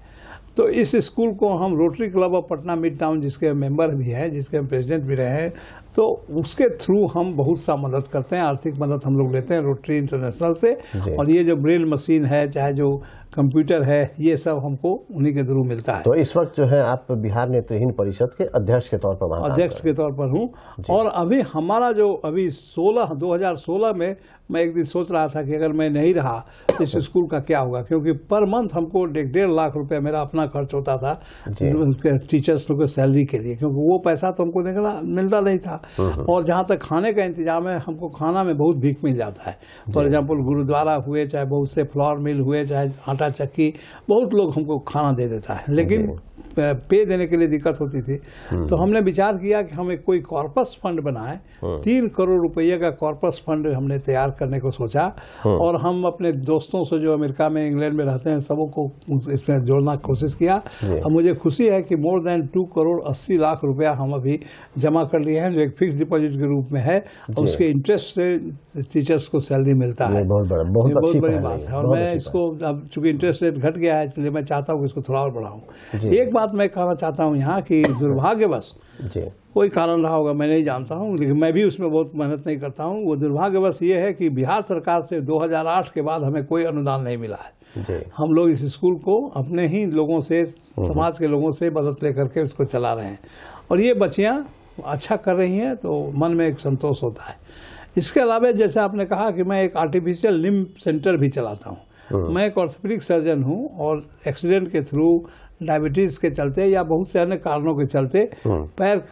तो इस स्कूल को हम Rotary Club of Patna Mid Town जिसके मेंबर भी हैं जिसके हम प्रेसिडेंट भी रहे हैं तो उसके थ्रू हम बहुत सा मदद करते हैं आर्थिक मदद हम लोग लेते हैं रोटरी इंटरनेशनल से और ये जो ब्रेल मशीन है चाहे जो कंप्यूटर है ये सब हमको उन्हीं के थ्रू मिलता है तो इस वक्त जो है आप बिहार नेत्रहीन परिषद के अध्यक्ष के तौर पर अध्यक्ष के तौर पर हूँ और अभी हमारा जो अभी 16 2016 में मैं एक दिन सोच रहा था कि अगर मैं नहीं रहा तो इस स्कूल का क्या होगा क्योंकि पर मंथ हमको डेढ़ डेढ़ लाख रुपया मेरा अपना खर्च होता था टीचर्स लोग सैलरी के लिए क्योंकि वो पैसा तो हमको निकला मिलता नहीं था हम्म। और जहाँ तक खाने का इंतजाम है हमको खाना में बहुत भीख मिल जाता है फॉर एग्जाम्पल गुरुद्वारा हुए चाहे बहुत से फ्लॉर मिल हुए चाहे आटा चक्की बहुत लोग हमको खाना दे देता है लेकिन पे देने के लिए दिक्कत होती थी हम्म। तो हमने विचार किया कि हमें कोई कॉर्पस फंड बनाए हाँ। तीन करोड़ रुपये का कॉर्पस फंड हमने तैयार करने को सोचा हाँ। और हम अपने दोस्तों से जो अमेरिका में इंग्लैंड में रहते हैं सबों को इसमें जोड़ना कोशिश किया और मुझे खुशी है कि मोर देन टू करोड़ अस्सी लाख रुपया हम अभी जमा कर लिए हैं जो एक फिक्स डिपॉजिट के रूप में है और उसके इंटरेस्ट से टीचर्स को सैलरी मिलता है बहुत बड़ी बात है और मैं इसको अब चूंकि इंटरेस्ट रेट घट गया है इसलिए मैं चाहता हूँ कि इसको थोड़ा और बढ़ाऊँ एक बात मैं कहना चाहता हूँ यहाँ कि दुर्भाग्यवश कोई कारण रहा होगा मैं नहीं जानता हूँ लेकिन मैं भी उसमें बहुत मेहनत नहीं करता हूँ वो दुर्भाग्यवश ये है कि बिहार सरकार से दो के बाद हमें कोई अनुदान नहीं मिला है हम लोग इस स्कूल को अपने ही लोगों से हम्म। समाज के लोगों से मदद ले करके उसको चला रहे हैं और ये बच्चियाँ अच्छा कर रही हैं तो मन में एक संतोष होता है इसके अलावा जैसे आपने कहा कि मैं एक आर्टिफिशियल लिम सेंटर भी चलाता हूँ हाँ। मैं एक ऑर्थोपेडिक सर्जन हूँ और एक्सीडेंट के थ्रू डायबिटीज़ के चलते या बहुत से अन्य कारणों के चलते हाँ। पैर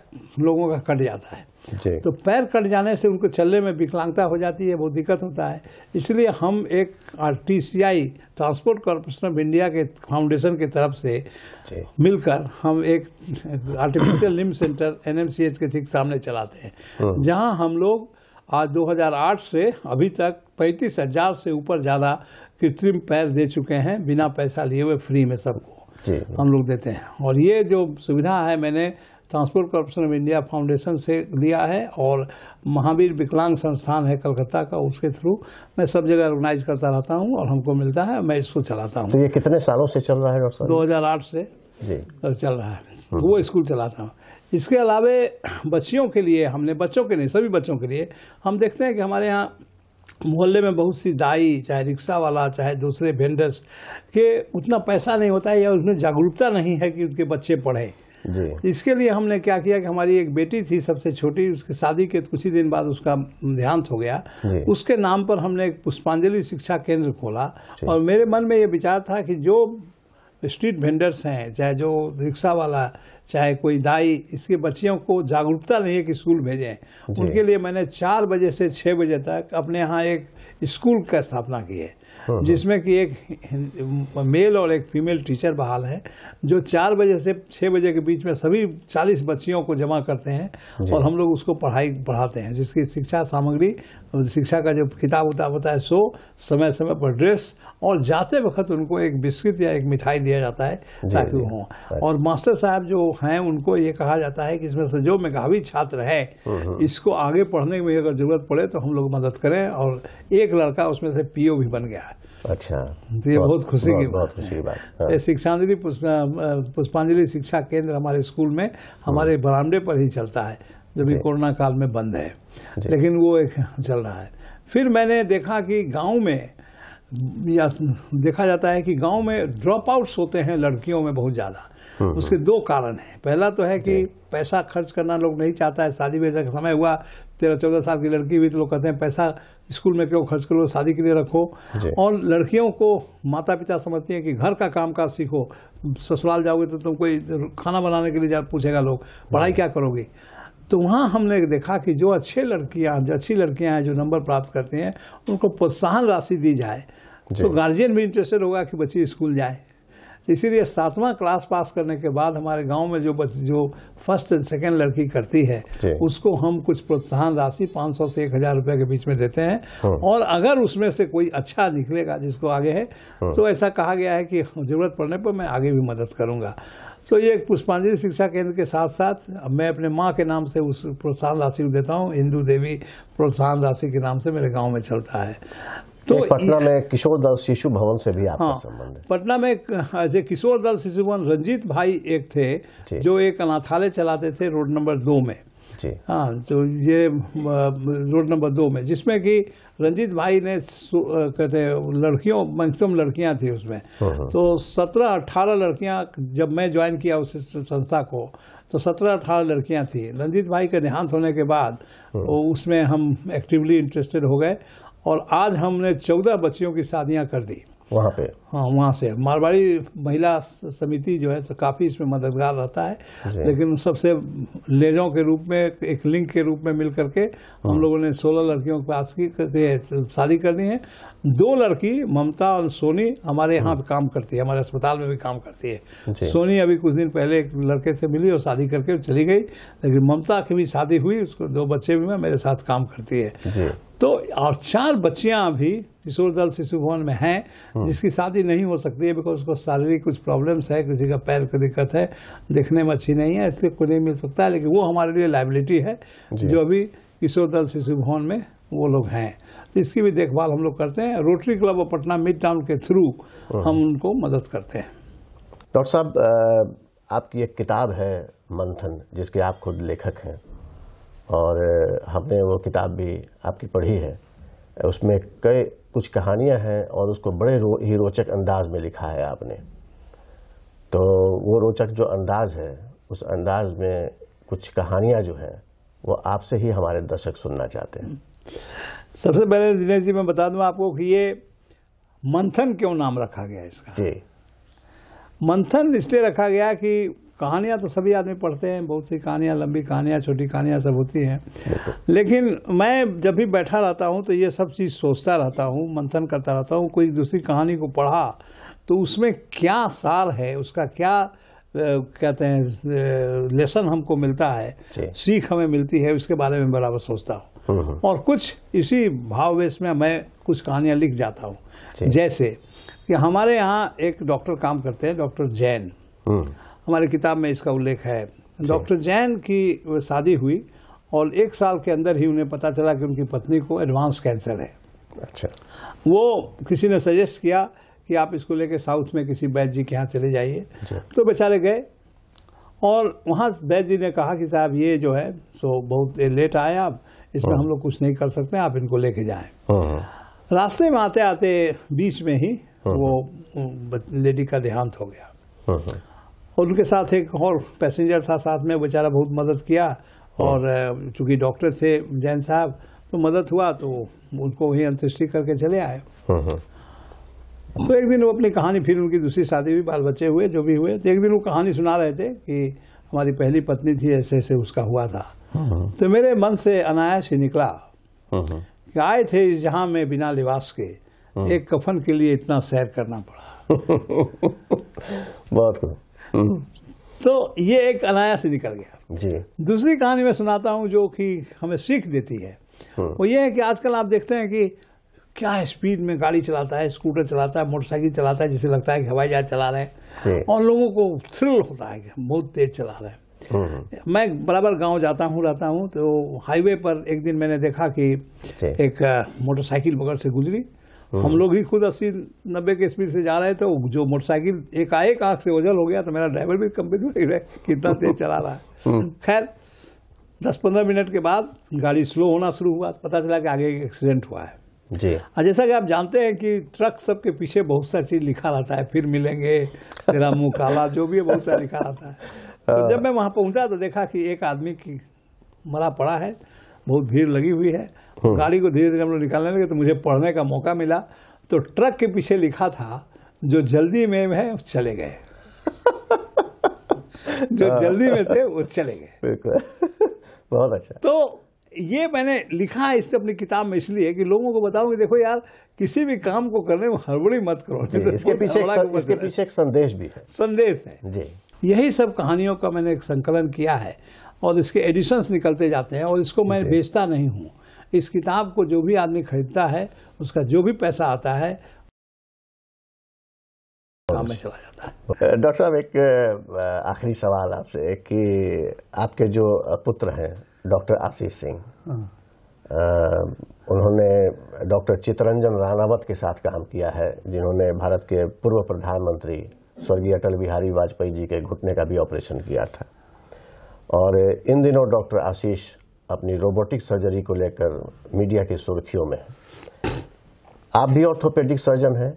लोगों का कट जाता है तो पैर कट जाने से उनको चलने में विकलांगता हो जाती है बहुत दिक्कत होता है इसलिए हम एक T C I Transport Corporation of India के फाउंडेशन की तरफ से मिलकर हम एक आर्टिफिशियल लिम सेंटर एनएमसीएच के ठीक सामने चलाते हैं हाँ। जहां हम लोग आज 2008 से अभी तक पैंतीस हज़ार से ऊपर ज़्यादा कृत्रिम पैर दे चुके हैं बिना पैसा लिए हुए फ्री में सबको हम लोग देते हैं और ये जो सुविधा है मैंने Transport Corporation of India foundation से लिया है और महावीर विकलांग संस्थान है कलकत्ता का उसके थ्रू मैं सब जगह ऑर्गेनाइज करता रहता हूँ और हमको मिलता है मैं इसको चलाता हूँ तो ये कितने सालों से चल रहा है डॉक्टर दो हज़ार आठ से चल रहा है हम्म। वो स्कूल चलाता हूँ इसके अलावे बच्चियों के लिए हमने बच्चों के लिए सभी बच्चों के लिए हम देखते हैं कि हमारे यहाँ मोहल्ले में बहुत सी दाई चाहे रिक्शा वाला चाहे दूसरे वेंडर्स के उतना पैसा नहीं होता है या उसमें जागरूकता नहीं है कि उनके बच्चे पढ़ें इसके लिए हमने क्या किया कि हमारी एक बेटी थी सबसे छोटी उसकी शादी के कुछ ही दिन बाद उसका देहांत हो गया उसके नाम पर हमने एक पुष्पांजलि शिक्षा केंद्र खोला और मेरे मन में ये विचार था कि जो स्ट्रीट वेंडर्स हैं चाहे जो रिक्शा वाला चाहे कोई दाई इसके बच्चियों को जागरूकता नहीं है कि स्कूल भेजें उनके लिए मैंने चार बजे से छः बजे तक अपने यहाँ एक स्कूल का स्थापना की है हाँ, हाँ। जिसमें कि एक मेल और एक फीमेल टीचर बहाल है जो चार बजे से छः बजे के बीच में सभी चालीस बच्चियों को जमा करते हैं और हम लोग उसको पढ़ाई पढ़ाते हैं जिसकी शिक्षा सामग्री शिक्षा का जो किताब उताब होता है सो समय समय पर ड्रेस और जाते वक्त उनको एक बिस्किट या एक मिठाई दिया जाता है ताकि वो हों और मास्टर साहब जो हैं उनको ये कहा जाता है कि इसमें से जो मेघावी छात्र हैं हम्म, हम्म। इसको आगे पढ़ने में अगर जरूरत पड़े तो हम लोग मदद करें और एक लड़का उसमें से पीओ भी बन गया है अच्छा तो ये बहुत खुशी की बात खुशी की हाँ। शिक्षांजलि पुष्पांजलि शिक्षा केंद्र हमारे स्कूल में हमारे हम्म। बरामदे पर ही चलता है जो भी कोरोना काल में बंद है लेकिन वो एक चल रहा है फिर मैंने देखा कि गांव में या देखा जाता है कि गांव में ड्रॉप आउट्स होते हैं लड़कियों में बहुत ज़्यादा हम्म, उसके हम्म। दो कारण हैं पहला तो है कि पैसा खर्च करना लोग नहीं चाहता है शादी में का समय हुआ तेरह चौदह साल की लड़की भी तो लोग कहते हैं पैसा स्कूल में क्यों खर्च करो शादी के लिए रखो और लड़कियों को माता पिता समझते हैं कि घर का काम काज सीखो ससुराल जाओगे तो तुम कोई खाना बनाने के लिए जा पूछेगा लोग पढ़ाई हाँ। क्या करोगे तो वहाँ हमने देखा कि जो अच्छे लड़कियाँ जो अच्छी लड़कियाँ हैं जो नंबर प्राप्त करती हैं उनको प्रोत्साहन राशि दी जाए तो गार्जियन भी इंटरेस्टेड होगा कि बच्ची स्कूल जाए इसीलिए सातवां क्लास पास करने के बाद हमारे गांव में जो बच्चे जो फर्स्ट एंड सेकेंड लड़की करती है उसको हम कुछ प्रोत्साहन राशि 500 से एक हज़ार रुपये के बीच में देते हैं हाँ। और अगर उसमें से कोई अच्छा निकलेगा जिसको आगे है हाँ। तो ऐसा कहा गया है कि हाँ, ज़रूरत पड़ने पर मैं आगे भी मदद करूँगा तो ये पुष्पांजलि शिक्षा केंद्र के साथ साथ मैं अपने माँ के नाम से उस प्रोत्साहन राशि को देता हूँ हिंदू देवी प्रोत्साहन राशि के नाम से मेरे गांव में चलता है तो पटना में किशोर दल शिशु भवन से भी आपका हाँ, संबंध है पटना में ऐसे किशोर दल शिशु भवन रंजीत भाई एक थे जो एक अनाथालय चलाते थे रोड नंबर दो में हाँ तो ये रोड नंबर दो में जिसमें कि रंजीत भाई ने कहते लड़कियों मैक्सिमम लड़कियां थी उसमें हम्म, हम्म। तो सत्रह अट्ठारह लड़कियां जब मैं ज्वाइन किया उस संस्था को तो सत्रह अठारह लड़कियां थी रंजीत भाई के देहांत होने के बाद हम्म। उसमें हम एक्टिवली इंटरेस्टेड हो गए और आज हमने चौदह बच्चियों की शादियाँ कर दी वहाँ पे हाँ वहाँ से मारवाड़ी महिला समिति जो है काफ़ी इसमें मददगार रहता है लेकिन सबसे लेजों के रूप में एक लिंक के रूप में मिल करके हम हाँ। लोगों ने 16 लड़कियों के पास की शादी करनी है दो लड़की ममता और सोनी हमारे यहाँ हाँ। काम करती है हमारे अस्पताल में भी काम करती है सोनी अभी कुछ दिन पहले एक लड़के से मिली और शादी करके चली गई लेकिन ममता की भी शादी हुई उसको दो बच्चे भी मेरे साथ काम करती है तो और चार बच्चियां अभी किशोर दल शिशु भवन में हैं हाँ। जिसकी शादी नहीं हो सकती है बिकॉज उसको शारीरिक कुछ प्रॉब्लम्स है किसी का पैर की दिक्कत है देखने में अच्छी नहीं है इसलिए कोई नहीं मिल सकता है लेकिन वो हमारे लिए लाइबिलिटी है जो अभी किशोर दल शिशु भवन में वो लोग हैं तो इसकी भी देखभाल हम लोग करते हैं Rotary Club of Patna Mid Town के थ्रू हाँ। हम उनको मदद करते हैं डॉक्टर साहब आपकी एक किताब है मंथन जिसके आप खुद लेखक हैं और हमने वो किताब भी आपकी पढ़ी है उसमें कई कुछ कहानियां हैं और उसको बड़े ही रोचक अंदाज में लिखा है आपने तो वो रोचक जो अंदाज है उस अंदाज में कुछ कहानियां जो हैं वो आपसे ही हमारे दर्शक सुनना चाहते हैं सबसे पहले दिनेश जी मैं बता दूं आपको कि ये मंथन क्यों नाम रखा गया इसका जी मंथन इसलिए रखा गया कि कहानियाँ तो सभी आदमी पढ़ते हैं बहुत सी कहानियाँ लंबी कहानियाँ छोटी कहानियाँ सब होती हैं लेकिन मैं जब भी बैठा रहता हूँ तो ये सब चीज़ सोचता रहता हूँ मंथन करता रहता हूँ कोई दूसरी कहानी को पढ़ा तो उसमें क्या सार है उसका क्या कहते हैं लेसन हमको मिलता है सीख हमें मिलती है उसके बारे में बराबर सोचता हूँ हम्म, हम्म। और कुछ इसी भाववेश में मैं कुछ कहानियाँ लिख जाता हूँ जैसे कि हमारे यहाँ एक डॉक्टर काम करते हैं डॉक्टर जैन हम्म। हमारे किताब में इसका उल्लेख है डॉक्टर जैन की शादी हुई और एक साल के अंदर ही उन्हें पता चला कि उनकी पत्नी को एडवांस कैंसर है अच्छा वो किसी ने सजेस्ट किया कि आप इसको लेके साउथ में किसी बैद जी के यहाँ चले जाइए तो बेचारे गए और वहाँ बैद जी ने कहा कि साहब ये जो है सो बहुत लेट आए आप इसमें हाँ। हम लोग कुछ नहीं कर सकते आप इनको लेके जाएं हाँ, हाँ। रास्ते में आते आते बीच में ही वो लेडी का देहांत हो गया और उनके साथ एक और पैसेंजर था साथ में बेचारा बहुत मदद किया और हाँ। चूंकि डॉक्टर थे जैन साहब तो मदद हुआ तो उनको वही अंत्येष्टि करके चले आए हाँ, हाँ। तो एक दिन वो अपनी कहानी फिर उनकी दूसरी शादी हुई बाल बच्चे हुए जो भी हुए तो एक दिन वो कहानी सुना रहे थे कि हमारी पहली पत्नी थी ऐसे ऐसे उसका हुआ था तो मेरे मन से अनायास ही निकला कि आए थे इस जहाँ में बिना लिबास के एक कफन के लिए इतना सैर करना पड़ा बहुत हम्म। तो ये एक अनायास निकल गया जी दूसरी कहानी मैं सुनाता हूँ जो कि हमें सीख देती है हम्म। वो ये है कि आजकल आप देखते हैं कि क्या स्पीड में गाड़ी चलाता है स्कूटर चलाता है मोटरसाइकिल चलाता है जिसे लगता है कि हवाई जहाज चला रहे हैं और लोगों को थ्रिल होता है कि बहुत तेज चला रहे हैं हम्म। मैं बराबर गांव जाता हूँ रहता हूँ तो हाईवे पर एक दिन मैंने देखा कि एक मोटरसाइकिल बगल से गुजरी हम हाँ। लोग ही खुद अस्सी नब्बे के स्पीड से जा रहे थे जो मोटरसाइकिल एकाएक आँख से ओझल हो गया तो मेरा ड्राइवर भी कंप्यूटर नहीं रहे कितना तेज चला रहा है हाँ। खैर दस पंद्रह मिनट के बाद गाड़ी स्लो होना शुरू हुआ तो पता चला कि आगे एक एक्सीडेंट हुआ है जी और जैसा कि आप जानते हैं कि ट्रक सबके पीछे बहुत सा चीज़ लिखा रहता है फिर मिलेंगे तेरा मुँह काला जो भी है बहुत सा लिखा रहता है तो हाँ। जब मैं वहाँ पहुँचा तो देखा कि एक आदमी की मरा पड़ा है बहुत भीड़ लगी हुई है हाँ। गाड़ी को धीरे धीरे हम लोग निकालने लगे तो मुझे पढ़ने का मौका मिला तो ट्रक के पीछे लिखा था जो जल्दी में है चले गए जो हाँ। जल्दी में थे वो चले गए बहुत अच्छा तो ये मैंने लिखा है इससे अपनी किताब में इसलिए कि लोगों को बताऊं कि देखो यार किसी भी काम को करने में हड़बड़ी मत करो तो इसके पीछे एक, इसके पीछे एक संदेश भी है संदेश है जी यही सब कहानियों का मैंने एक संकलन किया है और इसके एडिशंस निकलते जाते हैं और इसको मैं बेचता नहीं हूँ इस किताब को जो भी आदमी खरीदता है उसका जो भी पैसा आता है डॉक्टर साहब एक आखिरी सवाल आपसे कि आपके जो पुत्र हैं डॉक्टर आशीष सिंह हाँ। उन्होंने डॉक्टर चितरंजन राणावत के साथ काम किया है जिन्होंने भारत के पूर्व प्रधानमंत्री स्वर्गीय अटल बिहारी वाजपेयी जी के घुटने का भी ऑपरेशन किया था और इन दिनों डॉक्टर आशीष अपनी रोबोटिक सर्जरी को लेकर मीडिया की सुर्खियों में आप भी ऑर्थोपेडिक सर्जन हैं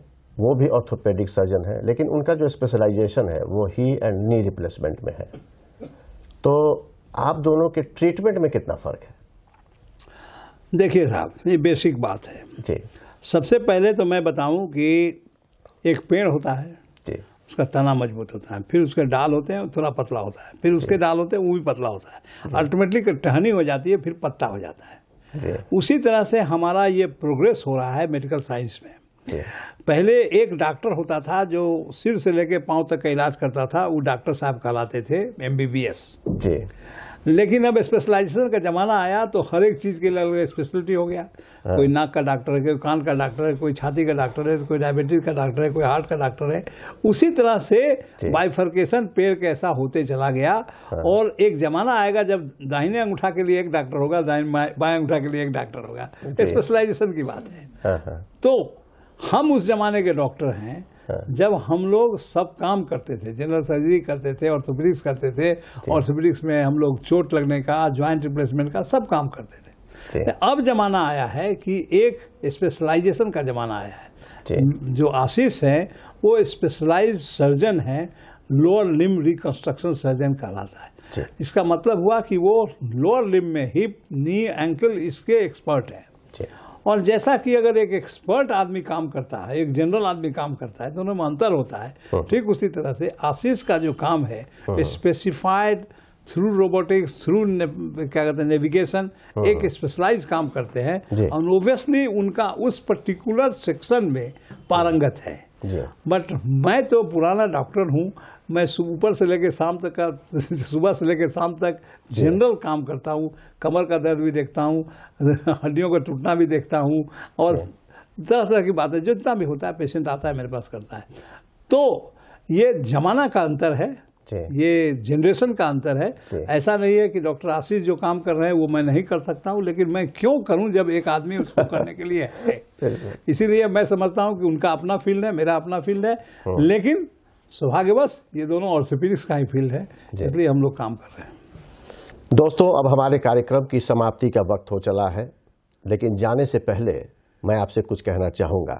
वो भी ऑर्थोपेडिक सर्जन है लेकिन उनका जो स्पेशलाइजेशन है वो ही एंड नी रिप्लेसमेंट में है तो आप दोनों के ट्रीटमेंट में कितना फ़र्क है देखिए साहब ये बेसिक बात है जी सबसे पहले तो मैं बताऊं कि एक पेड़ होता है उसका तना मजबूत होता है फिर उसके डाल होते हैं थोड़ा पतला होता है फिर उसके डाल होते हैं वो भी पतला होता है अल्टीमेटली टहनी हो जाती है फिर पत्ता हो जाता है उसी तरह से हमारा ये प्रोग्रेस हो रहा है मेडिकल साइंस में पहले एक डॉक्टर होता था जो सिर से लेके पांव तक का इलाज करता था वो डॉक्टर साहब कहलाते थे एम बी बी एस लेकिन अब स्पेशलाइजेशन का ज़माना आया तो हर एक चीज़ के लिए अलग स्पेशलिटी हो गया हाँ। कोई नाक का डॉक्टर है कोई कान का डॉक्टर है कोई छाती का डॉक्टर है कोई डायबिटीज़ का डॉक्टर है कोई हार्ट का डॉक्टर है उसी तरह से बाइफर्केशन पेड़ कैसा होते चला गया हाँ। और एक ज़माना आएगा जब दाहिने अंगूठा के लिए एक डॉक्टर होगा बाएं अंगूठा के लिए एक डॉक्टर होगा स्पेशलाइजेशन की बात है हाँ, हाँ। तो हम उस ज़माने के डॉक्टर हैं हाँ। जब हम लोग सब काम करते थे जनरल सर्जरी करते थे ऑर्थोपेडिक्स करते थे ऑर्थोपेडिक्स में हम लोग चोट लगने का ज्वाइंट रिप्लेसमेंट का सब काम करते थे तो अब जमाना आया है कि एक स्पेशलाइजेशन का जमाना आया है जो आशीष हैं वो स्पेशलाइज सर्जन हैं लोअर लिम रिकंस्ट्रक्शन सर्जन कहलाता है इसका मतलब हुआ कि वो लोअर लिम में हिप नी एंकल इसके एक्सपर्ट हैं और जैसा कि अगर एक एक्सपर्ट आदमी काम करता है एक जनरल आदमी काम करता है तो दोनों में अंतर होता है हाँ। ठीक उसी तरह से आशीष का जो काम है स्पेसिफाइड थ्रू रोबोटिक्स थ्रू क्या कहते हैं नेविगेशन हाँ। एक स्पेशलाइज काम करते हैं और ओबियसली उनका उस पर्टिकुलर सेक्शन में पारंगत है बट मैं तो पुराना डॉक्टर हूँ मैं ऊपर से लेकर शाम तक का सुबह से लेकर शाम तक जनरल काम करता हूँ कमर का दर्द भी देखता हूँ हड्डियों का टूटना भी देखता हूँ और तरह तरह की बातें जितना भी होता है पेशेंट आता है मेरे पास करता है तो ये जमाना का अंतर है ये जनरेशन का अंतर है ऐसा नहीं है कि डॉक्टर आशीष जो काम कर रहे हैं वो मैं नहीं कर सकता हूँ लेकिन मैं क्यों करूँ जब एक आदमी उसको करने के लिए है इसीलिए मैं समझता हूँ कि उनका अपना फील्ड है मेरा अपना फील्ड है हाँ। लेकिन सौभाग्यवश ये दोनों ऑर्थोपेडिक्स का ही फील्ड है इसलिए हम लोग काम कर रहे हैं दोस्तों अब हमारे कार्यक्रम की समाप्ति का वक्त हो चला है लेकिन जाने से पहले मैं आपसे कुछ कहना चाहूँगा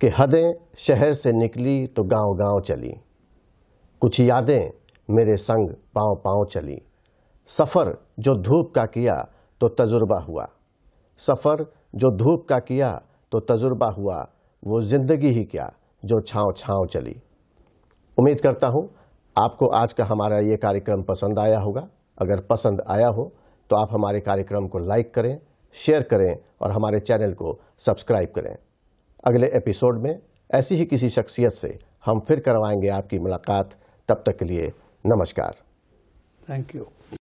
कि हदें शहर से निकली तो गांव गांव चली कुछ यादें मेरे संग पांव पांव चली सफ़र जो धूप का किया तो तजुर्बा हुआ सफ़र जो धूप का किया तो तजुर्बा हुआ वो ज़िंदगी ही क्या जो छाँव छाँव चली उम्मीद करता हूँ आपको आज का हमारा ये कार्यक्रम पसंद आया होगा अगर पसंद आया हो तो आप हमारे कार्यक्रम को लाइक करें शेयर करें और हमारे चैनल को सब्सक्राइब करें अगले एपिसोड में ऐसी ही किसी शख्सियत से हम फिर करवाएंगे आपकी मुलाकात तब तक के लिए नमस्कार थैंक यू